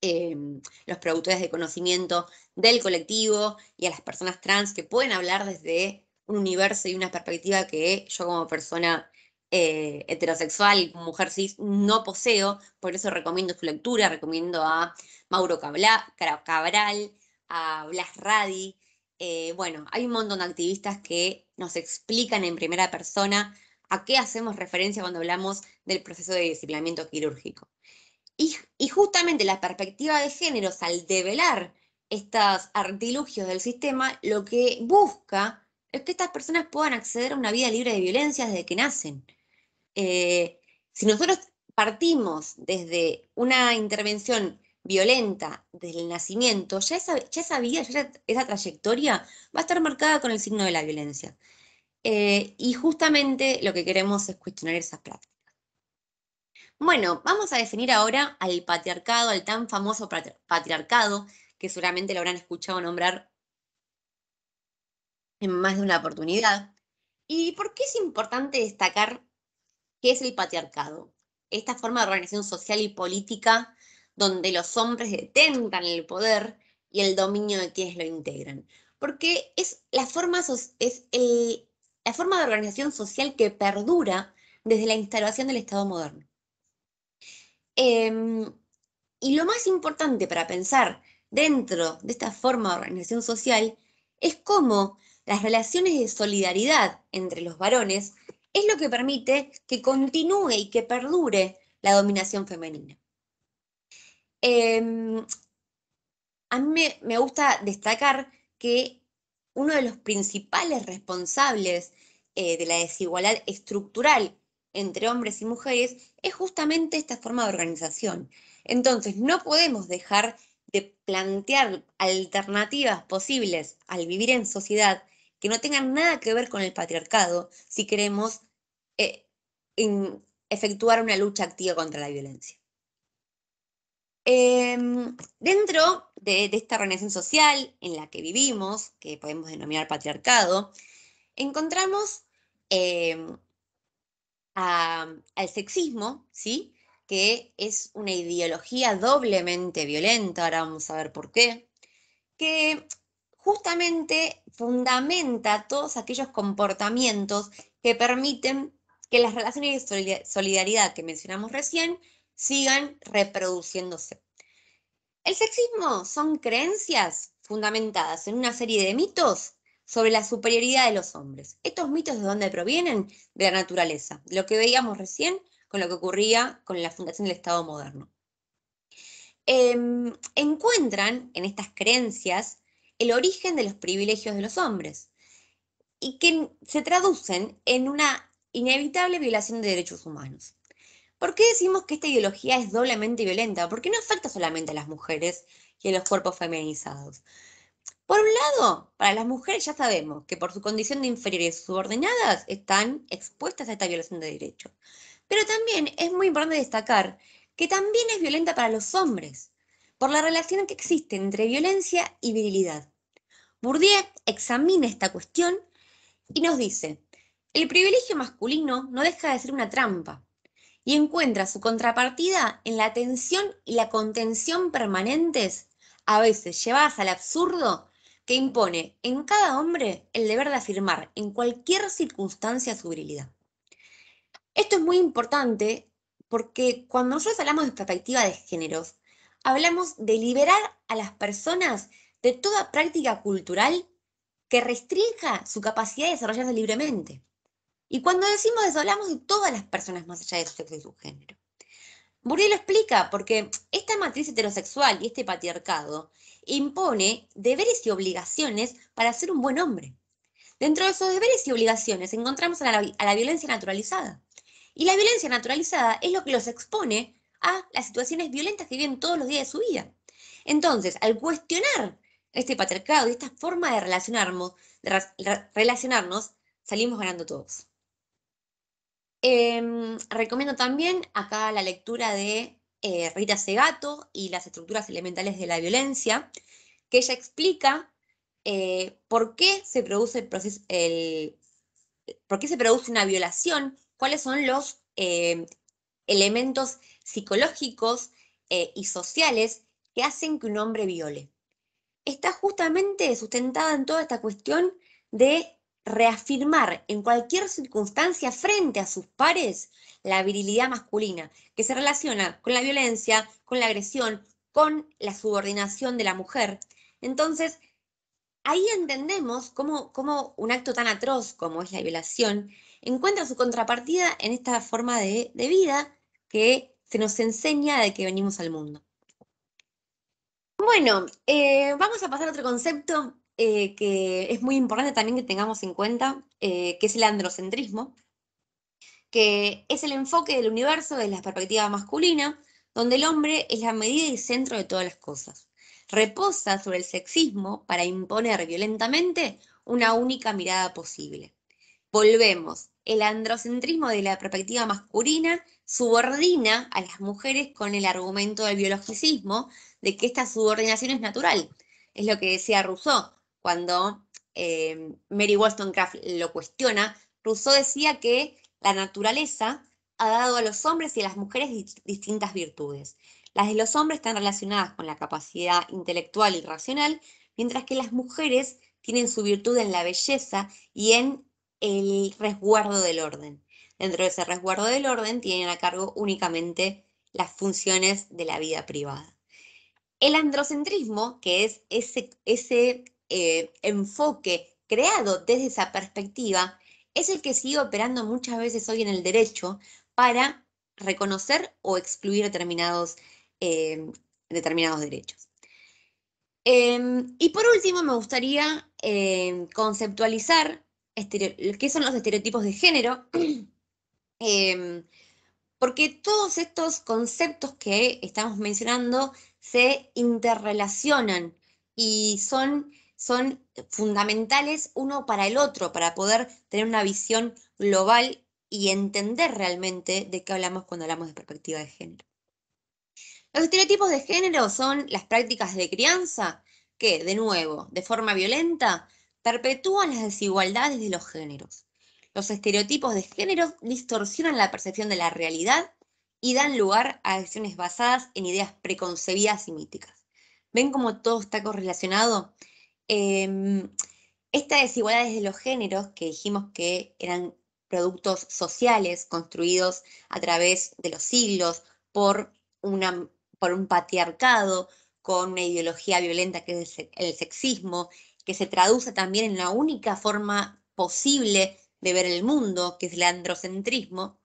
em, los productores de conocimiento del colectivo y a las personas trans que pueden hablar desde un universo y una perspectiva que yo como persona eh, heterosexual, mujer cis, no poseo, por eso recomiendo su lectura, recomiendo a Mauro Cabral, a Blas Radi, eh, bueno, hay un montón de activistas que nos explican en primera persona a qué hacemos referencia cuando hablamos del proceso de disciplinamiento quirúrgico. Y, justamente la perspectiva de género, al develar estos artilugios del sistema, lo que busca es que estas personas puedan acceder a una vida libre de violencia desde que nacen. Eh, si nosotros partimos desde una intervención violenta desde el nacimiento, ya esa, esa vida, ya esa trayectoria va a estar marcada con el signo de la violencia. Eh, y justamente lo que queremos es cuestionar esas prácticas. Bueno, vamos a definir ahora al patriarcado, al tan famoso patriarcado, que seguramente lo habrán escuchado nombrar en más de una oportunidad. ¿Y por qué es importante destacar qué es el patriarcado? Esta forma de organización social y política donde los hombres detentan el poder y el dominio de quienes lo integran. Porque es la forma, de organización social que perdura desde la instalación del Estado moderno. Em, y lo más importante para pensar dentro de esta forma de organización social es cómo las relaciones de solidaridad entre los varones es lo que permite que continúe y que perdure la dominación femenina. Em, a mí me, gusta destacar que uno de los principales responsables eh, de la desigualdad estructural entre hombres y mujeres es justamente esta forma de organización. Entonces, no podemos dejar de plantear alternativas posibles al vivir en sociedad que no tengan nada que ver con el patriarcado si queremos eh, efectuar una lucha activa contra la violencia. Em, dentro de, esta relación social en la que vivimos, que podemos denominar patriarcado, encontramos em, al sexismo, ¿sí? que es una ideología doblemente violenta, ahora vamos a ver por qué, que justamente fundamenta todos aquellos comportamientos que permiten que las relaciones de solidaridad que mencionamos recién sigan reproduciéndose. El sexismo son creencias fundamentadas en una serie de mitos sobre la superioridad de los hombres. Estos mitos de dónde provienen? De la naturaleza, lo que veíamos recién con lo que ocurría con la fundación del Estado moderno. Em, encuentran en estas creencias el origen de los privilegios de los hombres y que se traducen en una inevitable violación de derechos humanos. ¿Por qué decimos que esta ideología es doblemente violenta? Porque no afecta solamente a las mujeres y a los cuerpos feminizados. Por un lado, para las mujeres ya sabemos que por su condición de inferiores subordinadas están expuestas a esta violación de derechos. Pero también es muy importante destacar que también es violenta para los hombres, por la relación que existe entre violencia y virilidad. Bourdieu examina esta cuestión y nos dice, el privilegio masculino no deja de ser una trampa, y encuentra su contrapartida en la tensión y la contención permanentes, a veces llevadas al absurdo, que impone en cada hombre el deber de afirmar en cualquier circunstancia su virilidad. Esto es muy importante porque cuando nosotros hablamos de perspectiva de géneros, hablamos de liberar a las personas de toda práctica cultural que restrinja su capacidad de desarrollarse libremente. Y cuando decimos eso, hablamos de todas las personas más allá de su sexo y su género. Bourdieu lo explica porque esta matriz heterosexual y este patriarcado impone deberes y obligaciones para ser un buen hombre. Dentro de esos deberes y obligaciones encontramos a la, violencia naturalizada. Y la violencia naturalizada es lo que los expone a las situaciones violentas que viven todos los días de su vida. Entonces, al cuestionar este patriarcado y esta forma de relacionarnos salimos ganando todos. Em, recomiendo también acá la lectura de eh, Rita Segato y las estructuras elementales de la violencia, que ella explica eh, por qué se produce el, proceso, por qué se produce una violación, cuáles son los eh, elementos psicológicos y sociales que hacen que un hombre viole. Está justamente sustentada en toda esta cuestión de reafirmar en cualquier circunstancia frente a sus pares la virilidad masculina, que se relaciona con la violencia, con la agresión, con la subordinación de la mujer. Entonces, ahí entendemos cómo, un acto tan atroz como es la violación encuentra su contrapartida en esta forma de, vida que se nos enseña de que venimos al mundo. Bueno, eh, vamos a pasar a otro concepto eh, que es muy importante también que tengamos en cuenta, eh, que es el androcentrismo, que es el enfoque del universo desde la perspectiva masculina, donde el hombre es la medida y centro de todas las cosas. Reposa sobre el sexismo para imponer violentamente una única mirada posible. Volvemos, el androcentrismo de la perspectiva masculina subordina a las mujeres con el argumento del biologicismo de que esta subordinación es natural. Es lo que decía Rousseau, cuando eh, Mary Wollstonecraft lo cuestiona, Rousseau decía que la naturaleza ha dado a los hombres y a las mujeres distintas virtudes. Las de los hombres están relacionadas con la capacidad intelectual y racional, mientras que las mujeres tienen su virtud en la belleza y en el resguardo del orden. Dentro de ese resguardo del orden tienen a cargo únicamente las funciones de la vida privada. El androcentrismo, que es ese eh, enfoque creado desde esa perspectiva es el que sigue operando muchas veces hoy en el derecho para reconocer o excluir determinados, eh, determinados derechos. Em, y por último, me gustaría eh, conceptualizar qué son los estereotipos de género, <clears throat> em, porque todos estos conceptos que estamos mencionando se interrelacionan y son son fundamentales uno para el otro, para poder tener una visión global y entender realmente de qué hablamos cuando hablamos de perspectiva de género. Los estereotipos de género son las prácticas de crianza que, de nuevo, de forma violenta, perpetúan las desigualdades de los géneros. Los estereotipos de género distorsionan la percepción de la realidad y dan lugar a acciones basadas en ideas preconcebidas y míticas. ¿Ven cómo todo está correlacionado? Eh, esta desigualdad desde los géneros, que dijimos que eran productos sociales construidos a través de los siglos por, por un patriarcado, con una ideología violenta que es el sexismo, que se traduce también en la única forma posible de ver el mundo, que es el androcentrismo,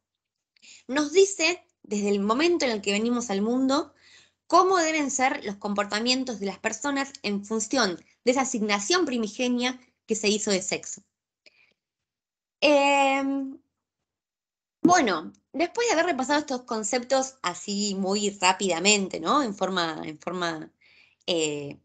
nos dice desde el momento en el que venimos al mundo cómo deben ser los comportamientos de las personas en función de esa asignación primigenia que se hizo de sexo. Em, bueno, después de haber repasado estos conceptos así muy rápidamente, ¿no? En forma, en forma, eh,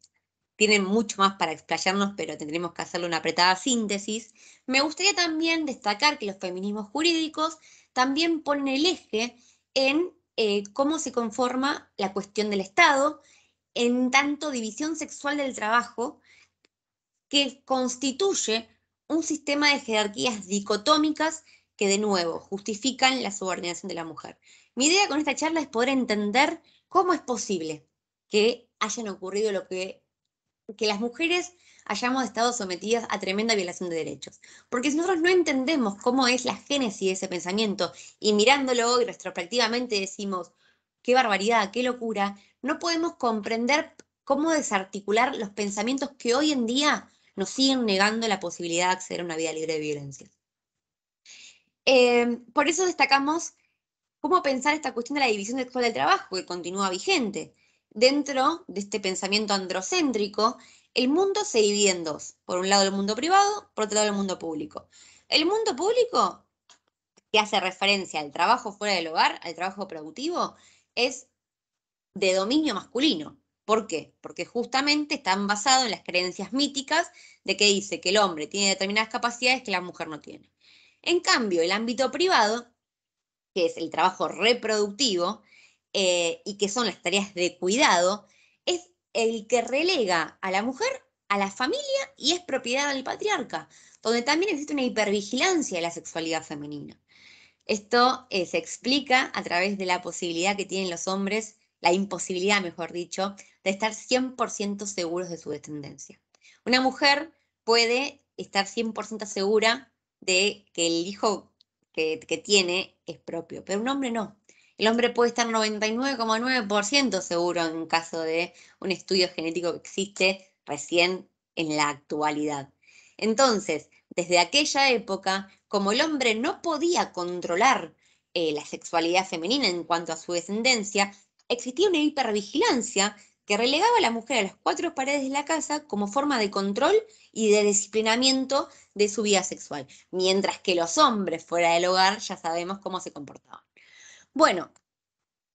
tienen mucho más para explayarnos, pero tendremos que hacerle una apretada síntesis. Me gustaría también destacar que los feminismos jurídicos también ponen el eje en eh, cómo se conforma la cuestión del Estado, en tanto división sexual del trabajo que constituye un sistema de jerarquías dicotómicas que de nuevo justifican la subordinación de la mujer. Mi idea con esta charla es poder entender cómo es posible que hayan ocurrido lo que, que las mujeres hayamos estado sometidas a tremenda violación de derechos. Porque si nosotros no entendemos cómo es la génesis de ese pensamiento y mirándolo hoy retrospectivamente decimos, qué barbaridad, qué locura, no podemos comprender cómo desarticular los pensamientos que hoy en día nos siguen negando la posibilidad de acceder a una vida libre de violencia. Em, por eso destacamos cómo pensar esta cuestión de la división sexual del trabajo, que continúa vigente. Dentro de este pensamiento androcéntrico, el mundo se divide en dos. Por un lado el mundo privado, por otro lado el mundo público. El mundo público, que hace referencia al trabajo fuera del hogar, al trabajo productivo, es de dominio masculino. ¿Por qué? Porque justamente están basados en las creencias míticas de que dice que el hombre tiene determinadas capacidades que la mujer no tiene. En cambio, el ámbito privado, que es el trabajo reproductivo eh, y que son las tareas de cuidado, es el que relega a la mujer a la familia y es propiedad del patriarca, donde también existe una hipervigilancia de la sexualidad femenina. Esto eh, se explica a través de la posibilidad que tienen los hombres la imposibilidad, mejor dicho, de estar 100% seguros de su descendencia. Una mujer puede estar 100% segura de que el hijo que, tiene es propio, pero un hombre no. El hombre puede estar 99,9% seguro en caso de un estudio genético que existe recién en la actualidad. Entonces, desde aquella época, como el hombre no podía controlar eh, la sexualidad femenina en cuanto a su descendencia, existía una hipervigilancia que relegaba a la mujer a las cuatro paredes de la casa como forma de control y de disciplinamiento de su vida sexual, mientras que los hombres fuera del hogar ya sabemos cómo se comportaban. Bueno,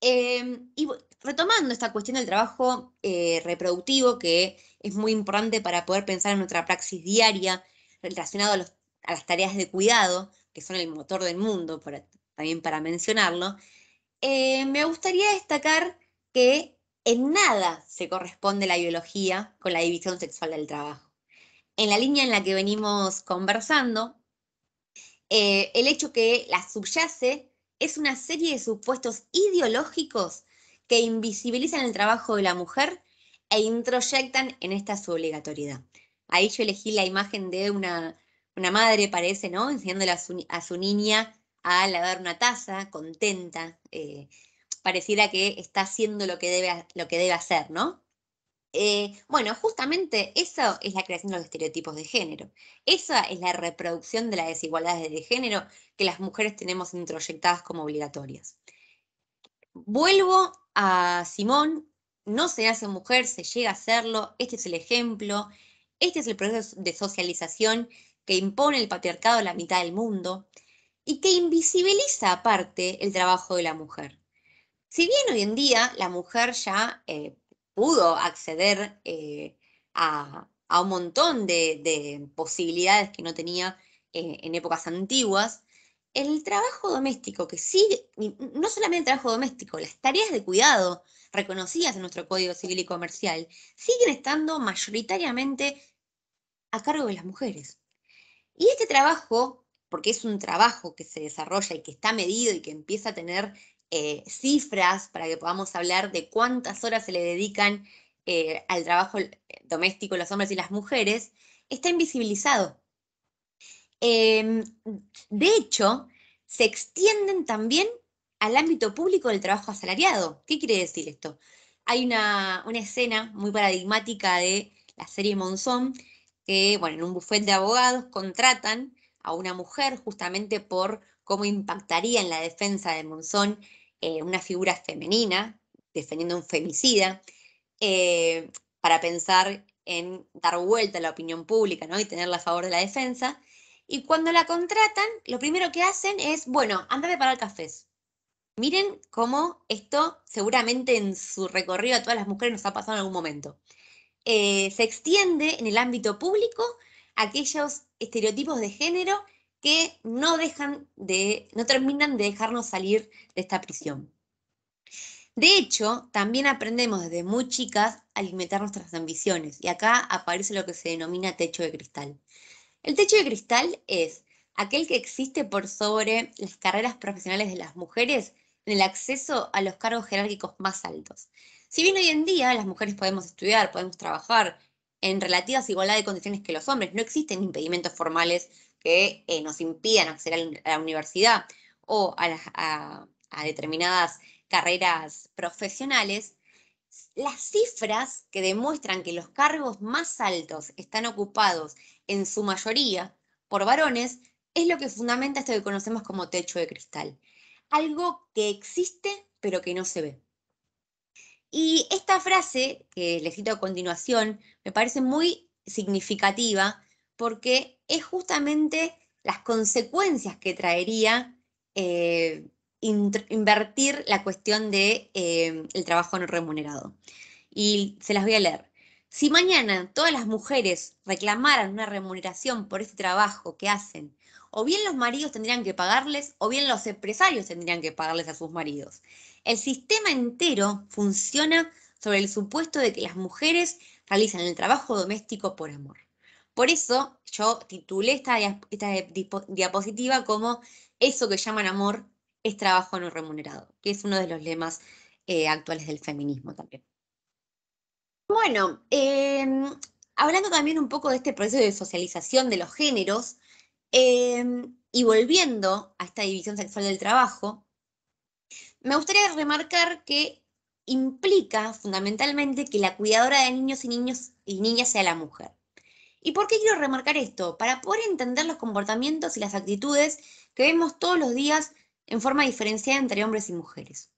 em, y retomando esta cuestión del trabajo eh, reproductivo, que es muy importante para poder pensar en nuestra praxis diaria relacionado a, las tareas de cuidado, que son el motor del mundo, también para mencionarlo, eh, me gustaría destacar que en nada se corresponde la biología con la división sexual del trabajo. En la línea en la que venimos conversando, eh, el hecho que la subyace es una serie de supuestos ideológicos que invisibilizan el trabajo de la mujer e introyectan en esta su obligatoriedad. Ahí yo elegí la imagen de una, madre, parece, ¿no? Enseñándole a su niña a lavar una taza, contenta, eh, pareciera que está haciendo lo que debe, lo que debe hacer, ¿no? Eh, bueno, justamente eso es la creación de los estereotipos de género. Esa es la reproducción de las desigualdades de género que las mujeres tenemos introyectadas como obligatorias. Vuelvo a Simón, no se hace mujer, se llega a hacerlo, este es el ejemplo, este es el proceso de socialización que impone el patriarcado a la mitad del mundo, y que invisibiliza aparte el trabajo de la mujer. Si bien hoy en día la mujer ya eh, pudo acceder eh, a, un montón de, posibilidades que no tenía eh, en épocas antiguas, el trabajo doméstico, que sigue, no solamente el trabajo doméstico, las tareas de cuidado reconocidas en nuestro Código Civil y Comercial, siguen estando mayoritariamente a cargo de las mujeres. Y este trabajo porque es un trabajo que se desarrolla y que está medido y que empieza a tener eh, cifras para que podamos hablar de cuántas horas se le dedican eh, al trabajo eh, doméstico los hombres y las mujeres, está invisibilizado. Em, de hecho, se extienden también al ámbito público del trabajo asalariado. ¿Qué quiere decir esto? Hay una, una escena muy paradigmática de la serie Monzón, que bueno, en un bufete de abogados contratan a una mujer justamente por cómo impactaría en la defensa de Monzón eh, una figura femenina defendiendo un femicida, eh, para pensar en dar vuelta a la opinión pública ¿no? y tenerla a favor de la defensa. Y cuando la contratan, lo primero que hacen es, bueno, andate para el café. Miren cómo esto seguramente en su recorrido a todas las mujeres nos ha pasado en algún momento. Eh, se extiende en el ámbito público aquellos estereotipos de género que no dejan de, no terminan de dejarnos salir de esta prisión. De hecho, también aprendemos desde muy chicas a alimentar nuestras ambiciones y acá aparece lo que se denomina techo de cristal. El techo de cristal es aquel que existe por sobre las carreras profesionales de las mujeres en el acceso a los cargos jerárquicos más altos. Si bien hoy en día las mujeres podemos estudiar, podemos trabajar, en relativas igualdad de condiciones que los hombres. No existen impedimentos formales que eh, nos impidan acceder a la universidad o a determinadas carreras profesionales, las cifras que demuestran que los cargos más altos están ocupados en su mayoría por varones es lo que fundamenta esto que conocemos como techo de cristal. Algo que existe pero que no se ve. Y esta frase que les cito a continuación me parece muy significativa porque es justamente las consecuencias que traería eh, invertir la cuestión del de, eh, trabajo no remunerado. Y se las voy a leer. Si mañana todas las mujeres reclamaran una remuneración por este trabajo que hacen, o bien los maridos tendrían que pagarles, o bien los empresarios tendrían que pagarles a sus maridos. El sistema entero funciona sobre el supuesto de que las mujeres realizan el trabajo doméstico por amor. Por eso yo titulé esta, diapositiva como Eso que llaman amor es trabajo no remunerado, que es uno de los lemas eh, actuales del feminismo también. Bueno, em, hablando también un poco de este proceso de socialización de los géneros em, y volviendo a esta división sexual del trabajo, me gustaría remarcar que implica fundamentalmente que la cuidadora de niños y, y niñas sea la mujer. ¿Y por qué quiero remarcar esto? Para poder entender los comportamientos y las actitudes que vemos todos los días en forma diferenciada entre hombres y mujeres.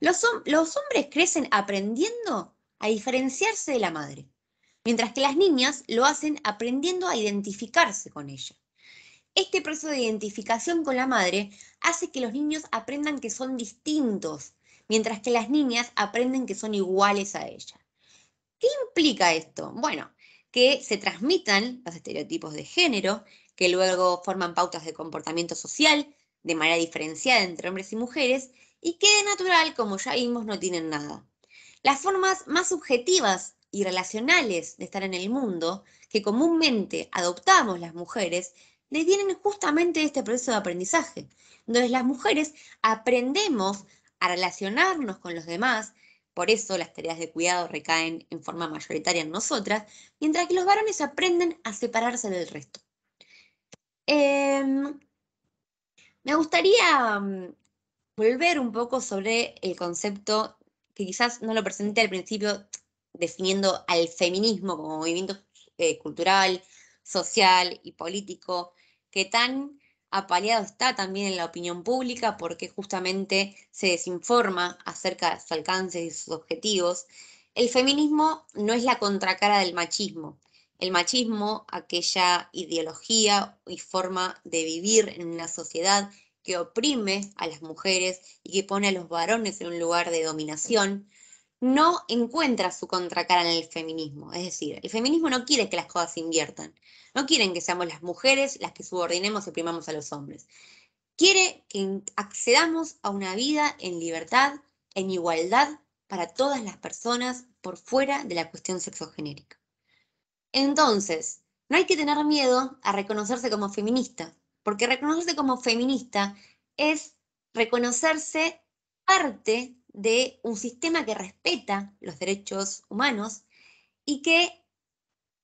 Los, los hombres crecen aprendiendo a diferenciarse de la madre, mientras que las niñas lo hacen aprendiendo a identificarse con ella. Este proceso de identificación con la madre hace que los niños aprendan que son distintos, mientras que las niñas aprenden que son iguales a ella. ¿Qué implica esto? Bueno, que se transmitan los estereotipos de género, que luego forman pautas de comportamiento social de manera diferenciada entre hombres y mujeres, y que de natural, como ya vimos, no tienen nada. Las formas más subjetivas y relacionales de estar en el mundo, que comúnmente adoptamos las mujeres, le vienen justamente este proceso de aprendizaje. Entonces las mujeres aprendemos a relacionarnos con los demás, por eso las tareas de cuidado recaen en forma mayoritaria en nosotras, mientras que los varones aprenden a separarse del resto. Em, me gustaría mm, volver un poco sobre el concepto que quizás no lo presenté al principio, definiendo al feminismo como movimiento eh, cultural, social y político que tan apaleado está también en la opinión pública porque justamente se desinforma acerca de sus alcances y sus objetivos. El feminismo no es la contracara del machismo. El machismo, aquella ideología y forma de vivir en una sociedad que oprime a las mujeres y que pone a los varones en un lugar de dominación, no encuentra su contracara en el feminismo. Es decir, el feminismo no quiere que las cosas se inviertan. No quieren que seamos las mujeres las que subordinemos y primamos a los hombres. Quiere que accedamos a una vida en libertad, en igualdad para todas las personas por fuera de la cuestión sexogenérica. Entonces, no hay que tener miedo a reconocerse como feminista, porque reconocerse como feminista es reconocerse parte de un sistema que respeta los derechos humanos y que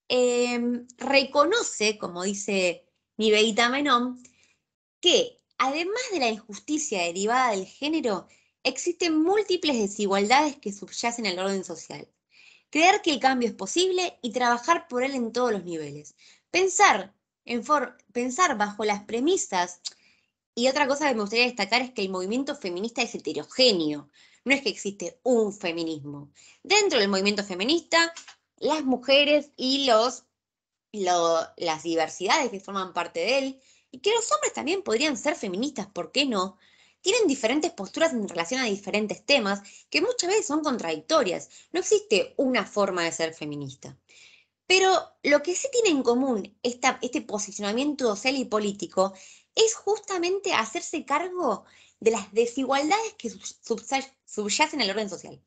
em, reconoce, como dice Niveita Menón, que además de la injusticia derivada del género, existen múltiples desigualdades que subyacen al orden social. Creer que el cambio es posible y trabajar por él en todos los niveles. Pensar, en pensar bajo las premisas. Y otra cosa que me gustaría destacar es que el movimiento feminista es heterogéneo no es que existe un feminismo. Dentro del movimiento feminista, las mujeres y los, las diversidades que forman parte de él, y que los hombres también podrían ser feministas, ¿por qué no? Tienen diferentes posturas en relación a diferentes temas que muchas veces son contradictorias. No existe una forma de ser feminista. Pero lo que sí tiene en común este posicionamiento social y político es justamente hacerse cargo de las desigualdades que subyacen al orden social.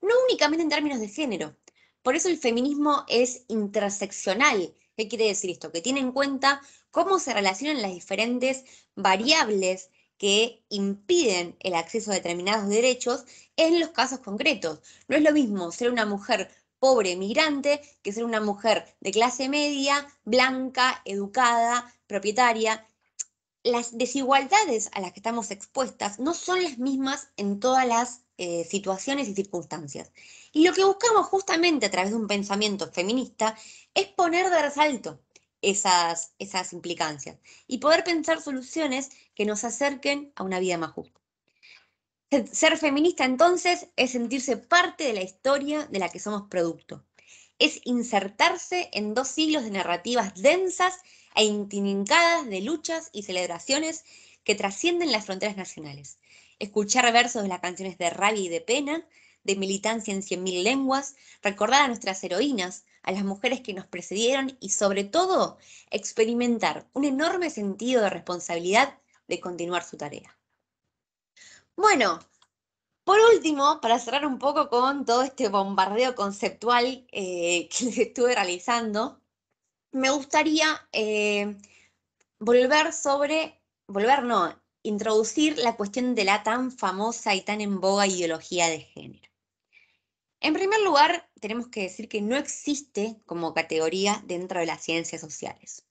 No únicamente en términos de género. Por eso el feminismo es interseccional. ¿Qué quiere decir esto? Que tiene en cuenta cómo se relacionan las diferentes variables que impiden el acceso a determinados derechos en los casos concretos. No es lo mismo ser una mujer pobre migrante que ser una mujer de clase media, blanca, educada, propietaria las desigualdades a las que estamos expuestas no son las mismas en todas las eh, situaciones y circunstancias. Y lo que buscamos justamente a través de un pensamiento feminista es poner de resalto esas, esas implicancias y poder pensar soluciones que nos acerquen a una vida más justa. Ser feminista entonces es sentirse parte de la historia de la que somos producto. Es insertarse en dos siglos de narrativas densas e de luchas y celebraciones que trascienden las fronteras nacionales. Escuchar versos de las canciones de rabia y de pena, de militancia en cien mil lenguas, recordar a nuestras heroínas, a las mujeres que nos precedieron y sobre todo experimentar un enorme sentido de responsabilidad de continuar su tarea. Bueno, por último, para cerrar un poco con todo este bombardeo conceptual eh, <laughs> que les estuve realizando, me gustaría eh, volver sobre, volver no, introducir la cuestión de la tan famosa y tan en boga ideología de género. En primer lugar, tenemos que decir que no existe como categoría dentro de las ciencias sociales.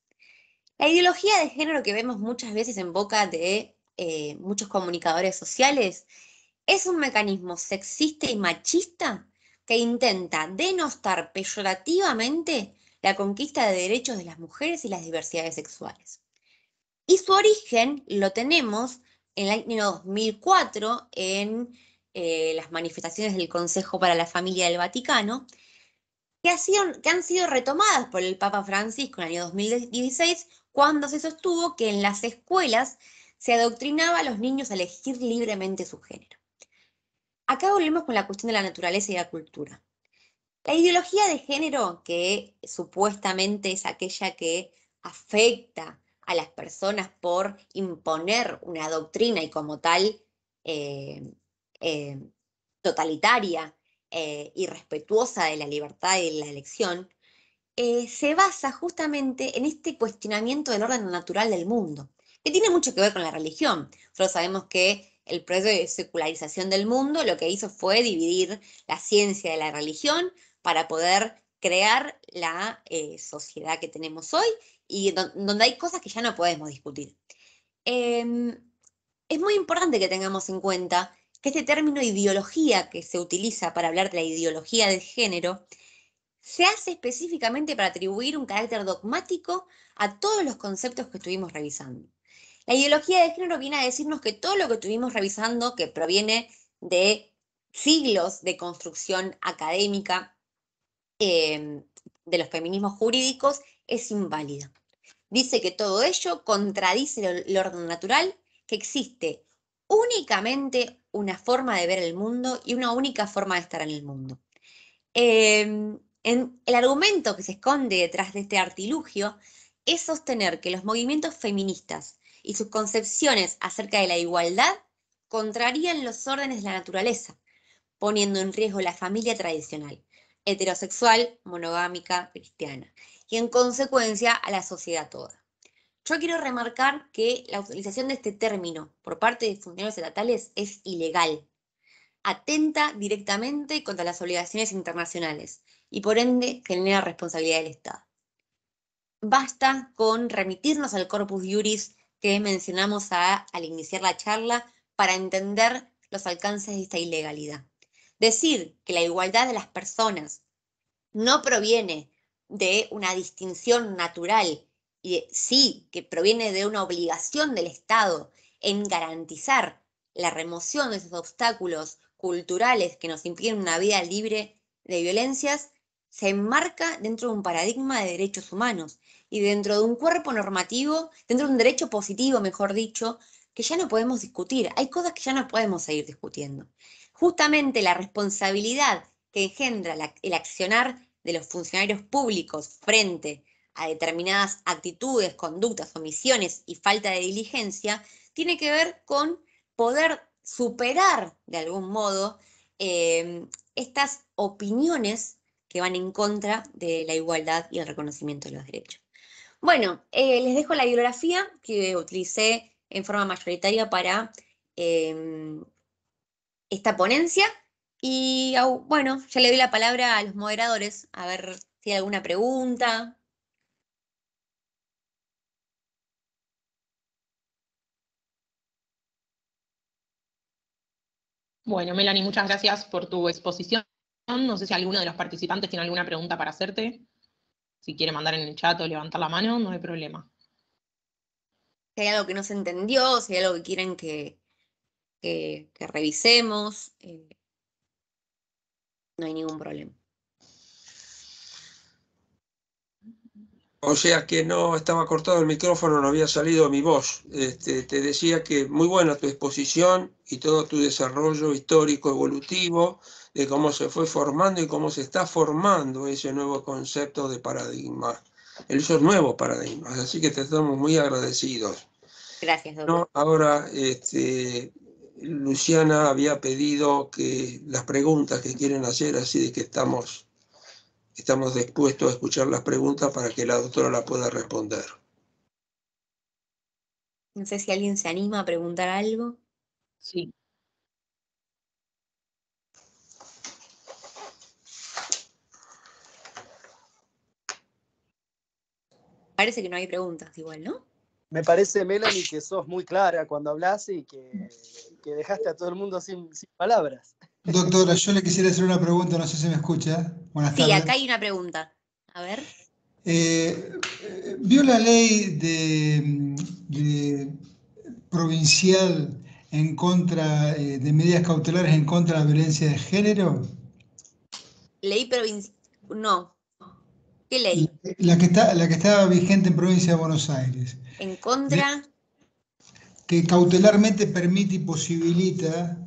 La ideología de género que vemos muchas veces en boca de eh, muchos comunicadores sociales es un mecanismo sexista y machista que intenta denostar peyorativamente la conquista de derechos de las mujeres y las diversidades sexuales. Y su origen lo tenemos en el año 2004 en eh, las manifestaciones del Consejo para la Familia del Vaticano, que, que han sido retomadas por el Papa Francisco en el año 2016, cuando se sostuvo que en las escuelas se adoctrinaba a los niños a elegir libremente su género. Acá volvemos con la cuestión de la naturaleza y la cultura. La ideología de género, que supuestamente es aquella que afecta a las personas por imponer una doctrina y como tal eh, eh, totalitaria y eh, respetuosa de la libertad y de la elección, se basa justamente en este cuestionamiento del orden natural del mundo, que tiene mucho que ver con la religión. Nosotros sabemos que el proceso de secularización del mundo lo que hizo fue dividir la ciencia de la religión, para poder crear la eh, sociedad que tenemos hoy y donde hay cosas que ya no podemos discutir. Em, es muy importante que tengamos en cuenta que este término ideología que se utiliza para hablar de la ideología del género se hace específicamente para atribuir un carácter dogmático a todos los conceptos que estuvimos revisando. La ideología de género viene a decirnos que todo lo que estuvimos revisando, que proviene de siglos de construcción académica, Em, de los feminismos jurídicos es inválida. Dice que todo ello contradice el orden natural, que existe únicamente una forma de ver el mundo y una única forma de estar en el mundo. Em, en el argumento que se esconde detrás de este artilugio es sostener que los movimientos feministas y sus concepciones acerca de la igualdad contrarían los órdenes de la naturaleza, poniendo en riesgo la familia tradicional, heterosexual, monogámica, cristiana, y en consecuencia a la sociedad toda. Yo quiero remarcar que la utilización de este término por parte de funcionarios estatales es ilegal, atenta directamente contra las obligaciones internacionales y por ende genera responsabilidad del Estado. Basta con remitirnos al corpus juris que mencionamos al iniciar la charla para entender los alcances de esta ilegalidad. Decir que la igualdad de las personas no proviene de una distinción natural, y sí que proviene de una obligación del Estado en garantizar la remoción de esos obstáculos culturales que nos impiden una vida libre de violencias, se enmarca dentro de un paradigma de derechos humanos y dentro de un cuerpo normativo, dentro de un derecho positivo, mejor dicho, que ya no podemos discutir. Hay cosas que ya no podemos seguir discutiendo. Justamente la responsabilidad que engendra el accionar de los funcionarios públicos frente a determinadas actitudes, conductas, omisiones y falta de diligencia, tiene que ver con poder superar de algún modo em, estas opiniones que van en contra de la igualdad y el reconocimiento de los derechos. Bueno, eh, les dejo la bibliografía que utilicé en forma mayoritaria para em, esta ponencia y bueno, ya le doy la palabra a los moderadores a ver si hay alguna pregunta. Bueno, Melanie, muchas gracias por tu exposición. No sé si alguno de los participantes tiene alguna pregunta para hacerte. Si quiere mandar en el chat o levantar la mano, no hay problema. Si hay algo que no se entendió, si hay algo que quieren que, que, revisemos. Eh, no hay ningún problema. O sea que no estaba cortado el micrófono, no había salido mi voz. Este, te decía que muy buena tu exposición y todo tu desarrollo histórico, evolutivo, de cómo se fue formando y cómo se está formando ese nuevo concepto de paradigma, esos nuevos paradigmas. Así que te estamos muy agradecidos. Gracias, doctor. ahora, este, Luciana había pedido que las preguntas que quieren hacer, así de que estamos, estamos dispuestos a escuchar las preguntas para que la doctora la pueda responder. No sé si alguien se anima a preguntar algo. Sí. Parece que no hay preguntas igual, ¿no? me parece, Melanie, que sos muy clara cuando hablas y que, dejaste a todo el mundo sin, palabras. Doctora, yo le quisiera hacer una pregunta, no sé si me escucha. Buenas sí, acá hay una pregunta. A ver. Eh, ¿Vio la ley de, provincial en contra eh, de medidas cautelares en contra de la violencia de género? Ley provincial. No, ¿Qué ley? La que, está, la que vigente en provincia de Buenos Aires. ¿En contra? Que cautelarmente permite y posibilita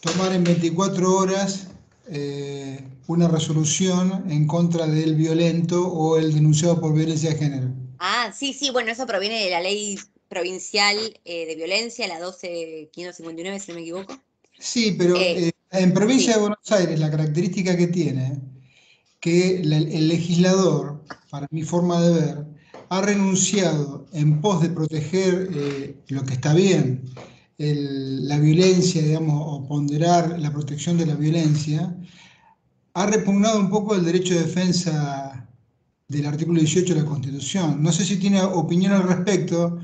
tomar en 24 horas eh, una resolución en contra del violento o el denunciado por violencia de género. Ah, sí, sí, bueno, eso proviene de la ley provincial eh, de violencia, la 12559, si no me equivoco. Sí, pero eh, en provincia de Buenos Aires la característica que tiene que el legislador, para mi forma de ver, ha renunciado en pos de proteger eh, lo que está bien, la violencia, digamos, o ponderar la protección de la violencia, ha repugnado un poco el derecho de defensa del artículo 18 de la Constitución. No sé si tiene opinión al respecto.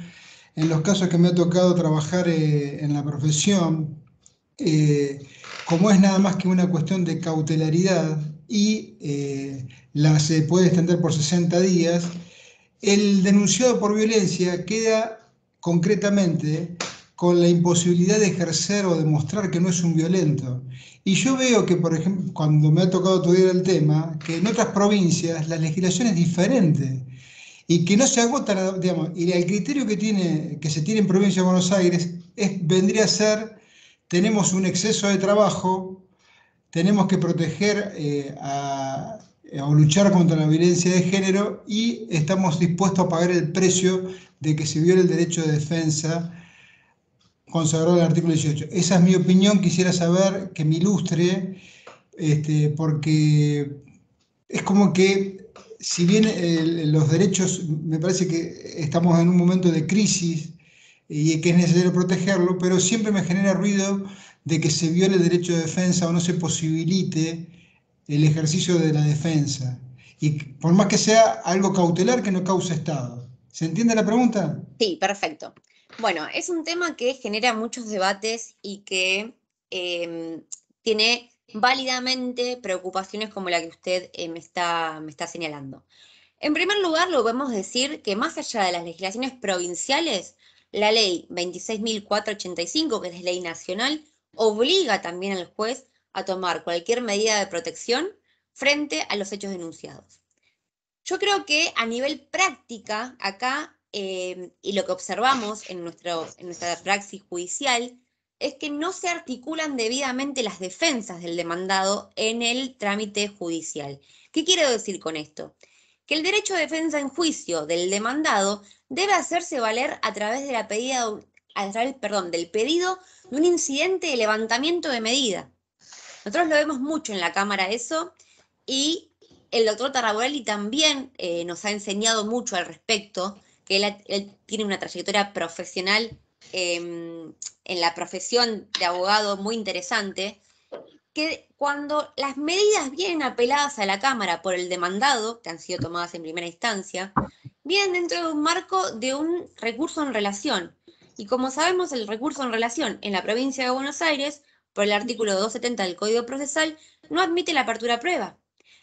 En los casos que me ha tocado trabajar eh, en la profesión, eh, como es nada más que una cuestión de cautelaridad, y eh, la, se puede extender por 60 días, el denunciado por violencia queda concretamente con la imposibilidad de ejercer o demostrar que no es un violento. Y yo veo que, por ejemplo, cuando me ha tocado tuviera el tema, que en otras provincias la legislación es diferente y que no se agota, digamos, y el criterio que, tiene, que se tiene en provincia de Buenos Aires es, vendría a ser, tenemos un exceso de trabajo, tenemos que proteger eh, o luchar contra la violencia de género y estamos dispuestos a pagar el precio de que se viole el derecho de defensa consagrado en el artículo 18. Esa es mi opinión, quisiera saber que me ilustre, este, porque es como que, si bien los derechos, me parece que estamos en un momento de crisis y que es necesario protegerlo, pero siempre me genera ruido de que se viole el derecho de defensa o no se posibilite el ejercicio de la defensa. Y por más que sea algo cautelar que no cause Estado. ¿Se entiende la pregunta? Sí, perfecto. Bueno, es un tema que genera muchos debates y que em, tiene válidamente preocupaciones como la que usted eh, me, está, me está señalando. En primer lugar, lo podemos decir que más allá de las legislaciones provinciales, la ley 26.485, que es ley nacional, obliga también al juez a tomar cualquier medida de protección frente a los hechos denunciados. Yo creo que a nivel práctica, acá, em, y lo que observamos en, en nuestra praxis judicial, es que no se articulan debidamente las defensas del demandado en el trámite judicial. ¿Qué quiero decir con esto? Que el derecho de defensa en juicio del demandado debe hacerse valer a través de la a perdón, del pedido de un incidente de levantamiento de medida. Nosotros lo vemos mucho en la Cámara eso y el doctor Tarraborelli también eh, nos ha enseñado mucho al respecto, que él, tiene una trayectoria profesional em, en la profesión de abogado muy interesante, que cuando las medidas vienen apeladas a la Cámara por el demandado, que han sido tomadas en primera instancia, vienen dentro de un marco de un recurso en relación. Y como sabemos, el recurso en relación en la provincia de Buenos Aires, por el artículo 270 del Código Procesal, no admite la apertura a prueba.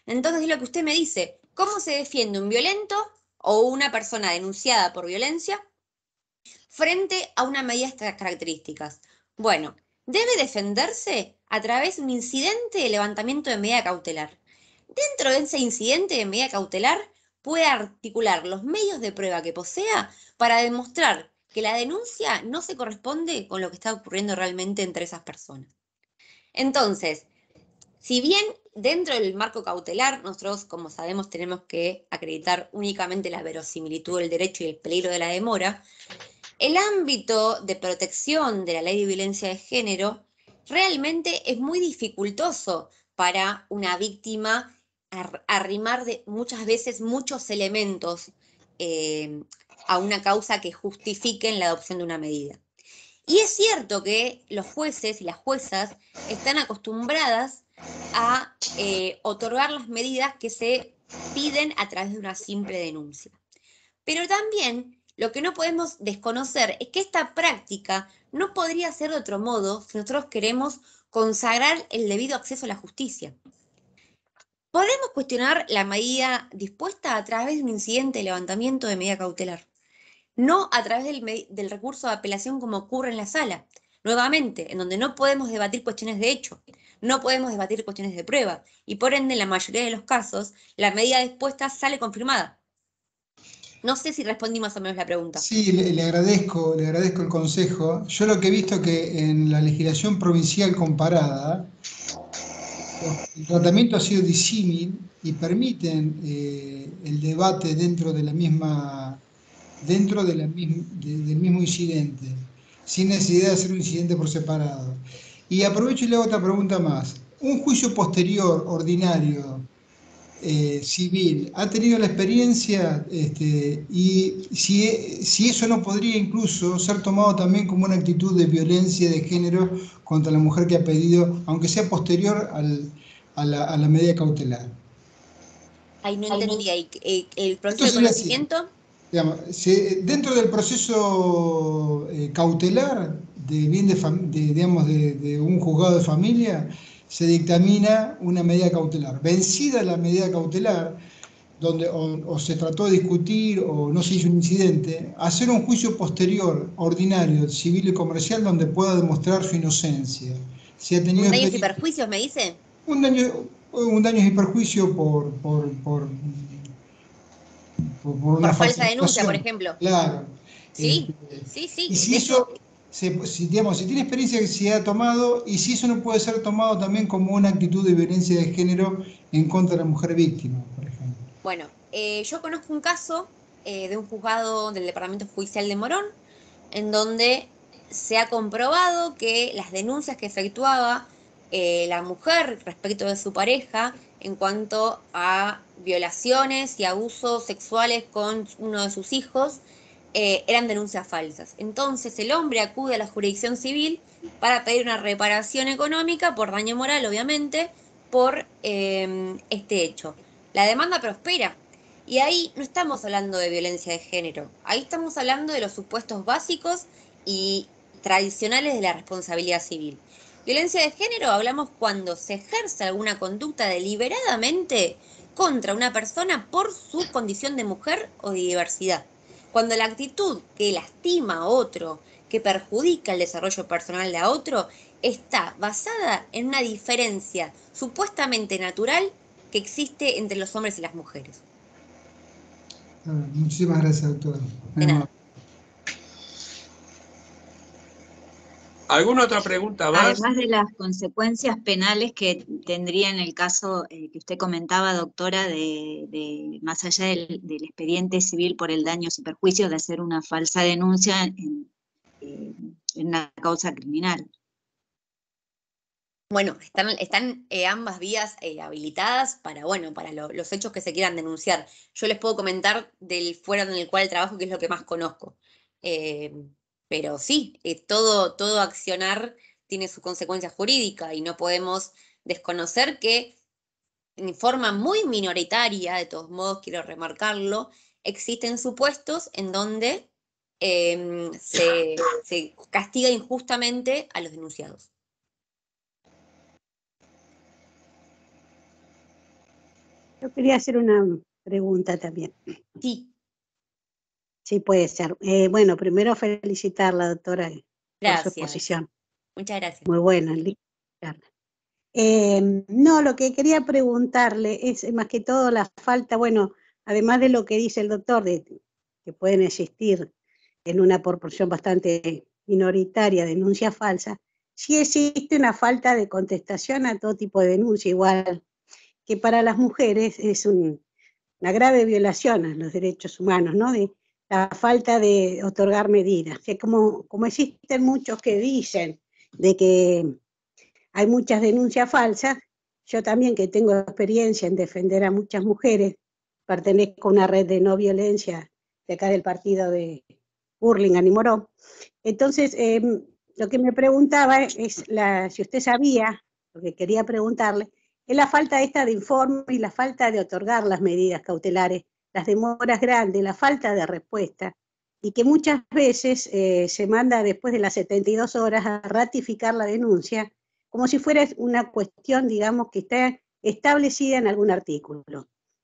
Entonces, es lo que usted me dice, ¿cómo se defiende un violento o una persona denunciada por violencia frente a una medida de estas características? Bueno, debe defenderse a través de un incidente de levantamiento de medida cautelar. Dentro de ese incidente de medida cautelar, puede articular los medios de prueba que posea para demostrar que la denuncia no se corresponde con lo que está ocurriendo realmente entre esas personas. Entonces, si bien dentro del marco cautelar nosotros, como sabemos, tenemos que acreditar únicamente la verosimilitud del derecho y el peligro de la demora, el ámbito de protección de la ley de violencia de género realmente es muy dificultoso para una víctima arrimar de, muchas veces muchos elementos eh, a una causa que justifiquen la adopción de una medida. Y es cierto que los jueces y las juezas están acostumbradas a eh, otorgar las medidas que se piden a través de una simple denuncia. Pero también lo que no podemos desconocer es que esta práctica no podría ser de otro modo si nosotros queremos consagrar el debido acceso a la justicia. Podemos cuestionar la medida dispuesta a través de un incidente de levantamiento de medida cautelar no a través del, recurso de apelación como ocurre en la sala, nuevamente, en donde no podemos debatir cuestiones de hecho, no podemos debatir cuestiones de prueba, y por ende, en la mayoría de los casos, la medida dispuesta sale confirmada. No sé si respondí más o menos la pregunta. Sí, le, agradezco, le agradezco el consejo. Yo lo que he visto que en la legislación provincial comparada, el tratamiento ha sido disímil y permiten eh, el debate dentro de la misma dentro del mismo incidente, sin necesidad de hacer un incidente por separado. Y aprovecho y le hago otra pregunta más. ¿Un juicio posterior, ordinario, eh, civil, ha tenido la experiencia este, y e, si, eso no podría incluso ser tomado también como una actitud de violencia de género contra la mujer que ha pedido, aunque sea posterior a, la, medida cautelar? Ahí no entendí eh, ¿El proceso de conocimiento? dentro del proceso eh, cautelar de bien de, digamos, de, un juzgado de familia, se dictamina una medida cautelar. Vencida la medida cautelar, donde o, se trató de discutir o no se hizo un incidente, hacer un juicio posterior, ordinario, civil y comercial, donde pueda demostrar su inocencia. Si ha ¿Un daño y perjuicios, me dice? Un daño, un daño y perjuicio por por, una falsa denuncia, por ejemplo. Claro. Sí, eh, sí, sí. Y si eso, si, digamos, si tiene experiencia que se ha tomado, y si eso no puede ser tomado también como una actitud de violencia de género en contra de la mujer víctima, por ejemplo. Bueno, eh, yo conozco un caso eh, de un juzgado del Departamento Judicial de Morón, en donde se ha comprobado que las denuncias que efectuaba la mujer respecto de su pareja en cuanto a violaciones y abusos sexuales con uno de sus hijos eh, eran denuncias falsas. Entonces el hombre acude a la jurisdicción civil para pedir una reparación económica por daño moral, obviamente, por em, este hecho. La demanda prospera. Y ahí no estamos hablando de violencia de género, ahí estamos hablando de los supuestos básicos y tradicionales de la responsabilidad civil. Violencia de género hablamos cuando se ejerce alguna conducta deliberadamente contra una persona por su condición de mujer o de diversidad. Cuando la actitud que lastima a otro, que perjudica el desarrollo personal de otro, está basada en una diferencia supuestamente natural que existe entre los hombres y las mujeres. Ah, muchísimas gracias, doctora. ¿Alguna otra pregunta más? Además de las consecuencias penales que tendría en el caso eh, que usted comentaba, doctora, de, más allá del, expediente civil por el daño y perjuicio de hacer una falsa denuncia en, una causa criminal. Bueno, están, están eh, ambas vías eh, habilitadas para, bueno, para los hechos que se quieran denunciar. Yo les puedo comentar del fuera en el cual trabajo, que es lo que más conozco. Pero sí, eh, todo, todo accionar tiene su consecuencia jurídica y no podemos desconocer que en forma muy minoritaria, de todos modos quiero remarcarlo, existen supuestos en donde em, se, se castiga injustamente a los denunciados. Yo quería hacer una pregunta también. Sí. Sí, puede ser. Eh, bueno, primero felicitarla, doctora, por su exposición. Muchas gracias. Muy buena, eh, no, lo que quería preguntarle es más que todo la falta, bueno, además de lo que dice el doctor, de que pueden existir en una proporción bastante minoritaria denuncias falsas, sí existe una falta de contestación a todo tipo de denuncia, igual que para las mujeres es una grave violación a los derechos humanos, ¿no? la falta de otorgar medidas. Que como, como existen muchos que dicen de que hay muchas denuncias falsas, yo también que tengo experiencia en defender a muchas mujeres, pertenezco a una red de no violencia de acá del partido de Burlingame y Morón. Entonces, em, lo que me preguntaba es la, si usted sabía, lo que quería preguntarle, es la falta esta de informe y la falta de otorgar las medidas cautelares las demoras grandes, la falta de respuesta, y que muchas veces eh, se manda después de las 72 horas a ratificar la denuncia, como si fuera una cuestión, digamos, que está establecida en algún artículo.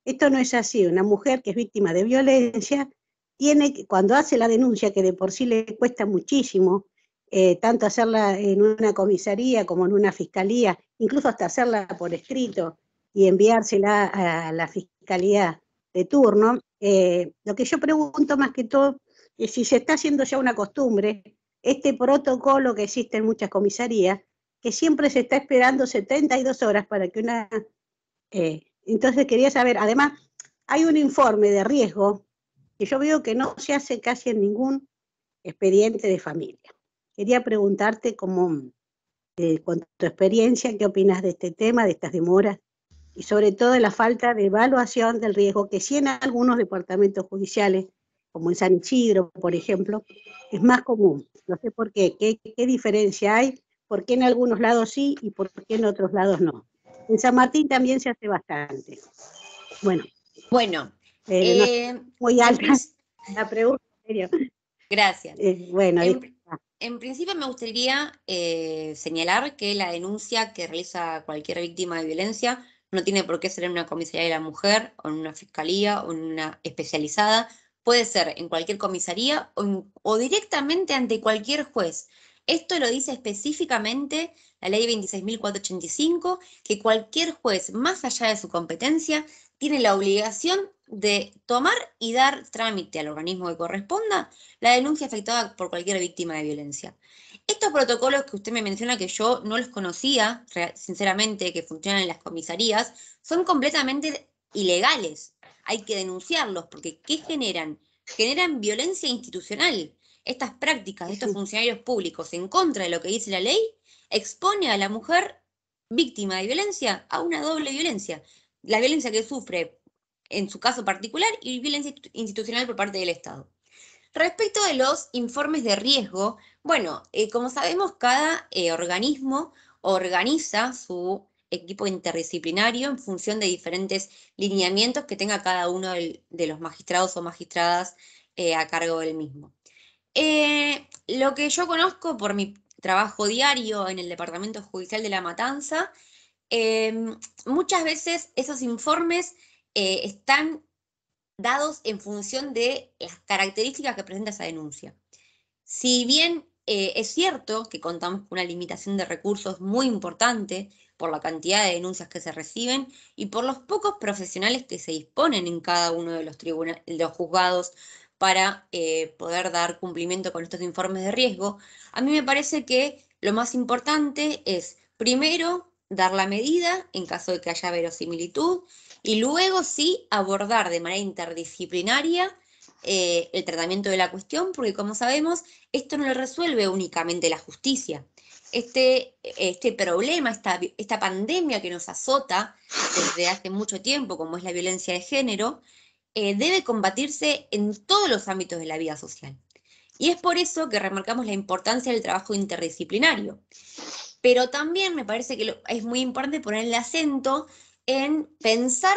Esto no es así. Una mujer que es víctima de violencia tiene, cuando hace la denuncia, que de por sí le cuesta muchísimo, eh, tanto hacerla en una comisaría como en una fiscalía, incluso hasta hacerla por escrito y enviársela a la fiscalía de turno, eh, lo que yo pregunto más que todo es si se está haciendo ya una costumbre, este protocolo que existe en muchas comisarías, que siempre se está esperando 72 horas para que una... Eh, entonces quería saber, además, hay un informe de riesgo que yo veo que no se hace casi en ningún expediente de familia. Quería preguntarte cómo, eh, con tu experiencia, qué opinas de este tema, de estas demoras y sobre todo la falta de evaluación del riesgo que sí en algunos departamentos judiciales, como en San Isidro, por ejemplo, es más común. No sé por qué, qué, diferencia hay, por qué en algunos lados sí y por qué en otros lados no. En San Martín también se hace bastante. Bueno. Bueno. Eh, eh, muy alta la pregunta. Gracias. Eh, bueno, en, en, principio me gustaría señalar que la denuncia que realiza cualquier víctima de violencia no tiene por qué ser en una comisaría de la mujer o en una fiscalía o en una especializada, puede ser en cualquier comisaría o, directamente ante cualquier juez. Esto lo dice específicamente la ley 26.485, que cualquier juez, más allá de su competencia, tiene la obligación de tomar y dar trámite al organismo que corresponda la denuncia afectada por cualquier víctima de violencia. Estos protocolos que usted me menciona que yo no los conocía, sinceramente, que funcionan en las comisarías, son completamente ilegales. Hay que denunciarlos porque ¿qué generan? Generan violencia institucional. Estas prácticas de estos funcionarios públicos en contra de lo que dice la ley expone a la mujer víctima de violencia a una doble violencia. La violencia que sufre en su caso particular y violencia institucional por parte del Estado. Respecto de los informes de riesgo, bueno, eh, como sabemos, cada eh, organismo organiza su equipo interdisciplinario en función de diferentes lineamientos que tenga cada uno de los magistrados o magistradas eh, a cargo del mismo. lo que yo conozco por mi trabajo diario en el Departamento Judicial de la Matanza, muchas veces esos informes están dados en función de las características que presenta esa denuncia. Si bien eh, es cierto que contamos con una limitación de recursos muy importante por la cantidad de denuncias que se reciben y por los pocos profesionales que se disponen en cada uno de los, tribunales, los juzgados para eh, poder dar cumplimiento con estos informes de riesgo, a mí me parece que lo más importante es primero dar la medida en caso de que haya verosimilitud y luego sí abordar de manera interdisciplinaria eh, el tratamiento de la cuestión, porque como sabemos, esto no lo resuelve únicamente la justicia. Este, este problema, esta, esta pandemia que nos azota desde hace mucho tiempo, como es la violencia de género, eh, debe combatirse en todos los ámbitos de la vida social. Y es por eso que remarcamos la importancia del trabajo interdisciplinario. Pero también me parece que es muy importante poner el acento en pensar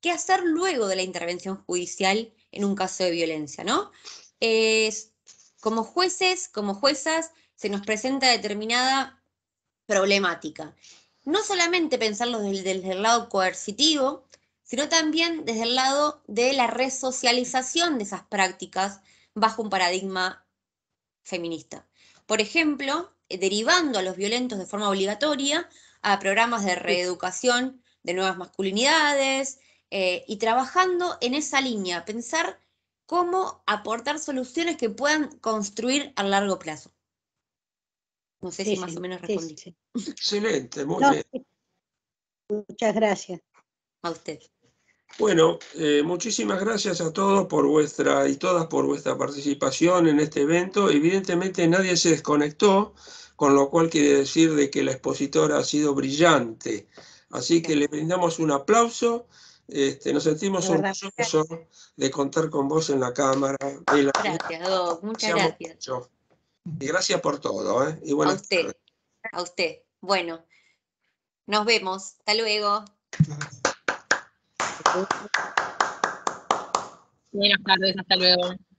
qué hacer luego de la intervención judicial en un caso de violencia, ¿no? como jueces, como juezas, se nos presenta determinada problemática. No solamente pensarlo desde el lado coercitivo, sino también desde el lado de la resocialización de esas prácticas bajo un paradigma feminista. Por ejemplo, eh, derivando a los violentos de forma obligatoria a programas de reeducación de nuevas masculinidades, eh, y trabajando en esa línea, pensar cómo aportar soluciones que puedan construir a largo plazo. No sé si más o menos respondí. Excelente, muy bien. Muchas gracias. A usted. Bueno, eh, muchísimas gracias a todos por vuestra y todas por vuestra participación en este evento. Evidentemente nadie se desconectó, con lo cual quiere decir de que la expositora ha sido brillante. Así que le brindamos un aplauso este, nos sentimos orgullosos de contar con vos en la cámara. gracias, Doc. Muchas gracias. Y gracias por todo. ¿eh? a usted. A usted. Bueno, nos vemos. Hasta luego. Buenas tardes. Hasta luego.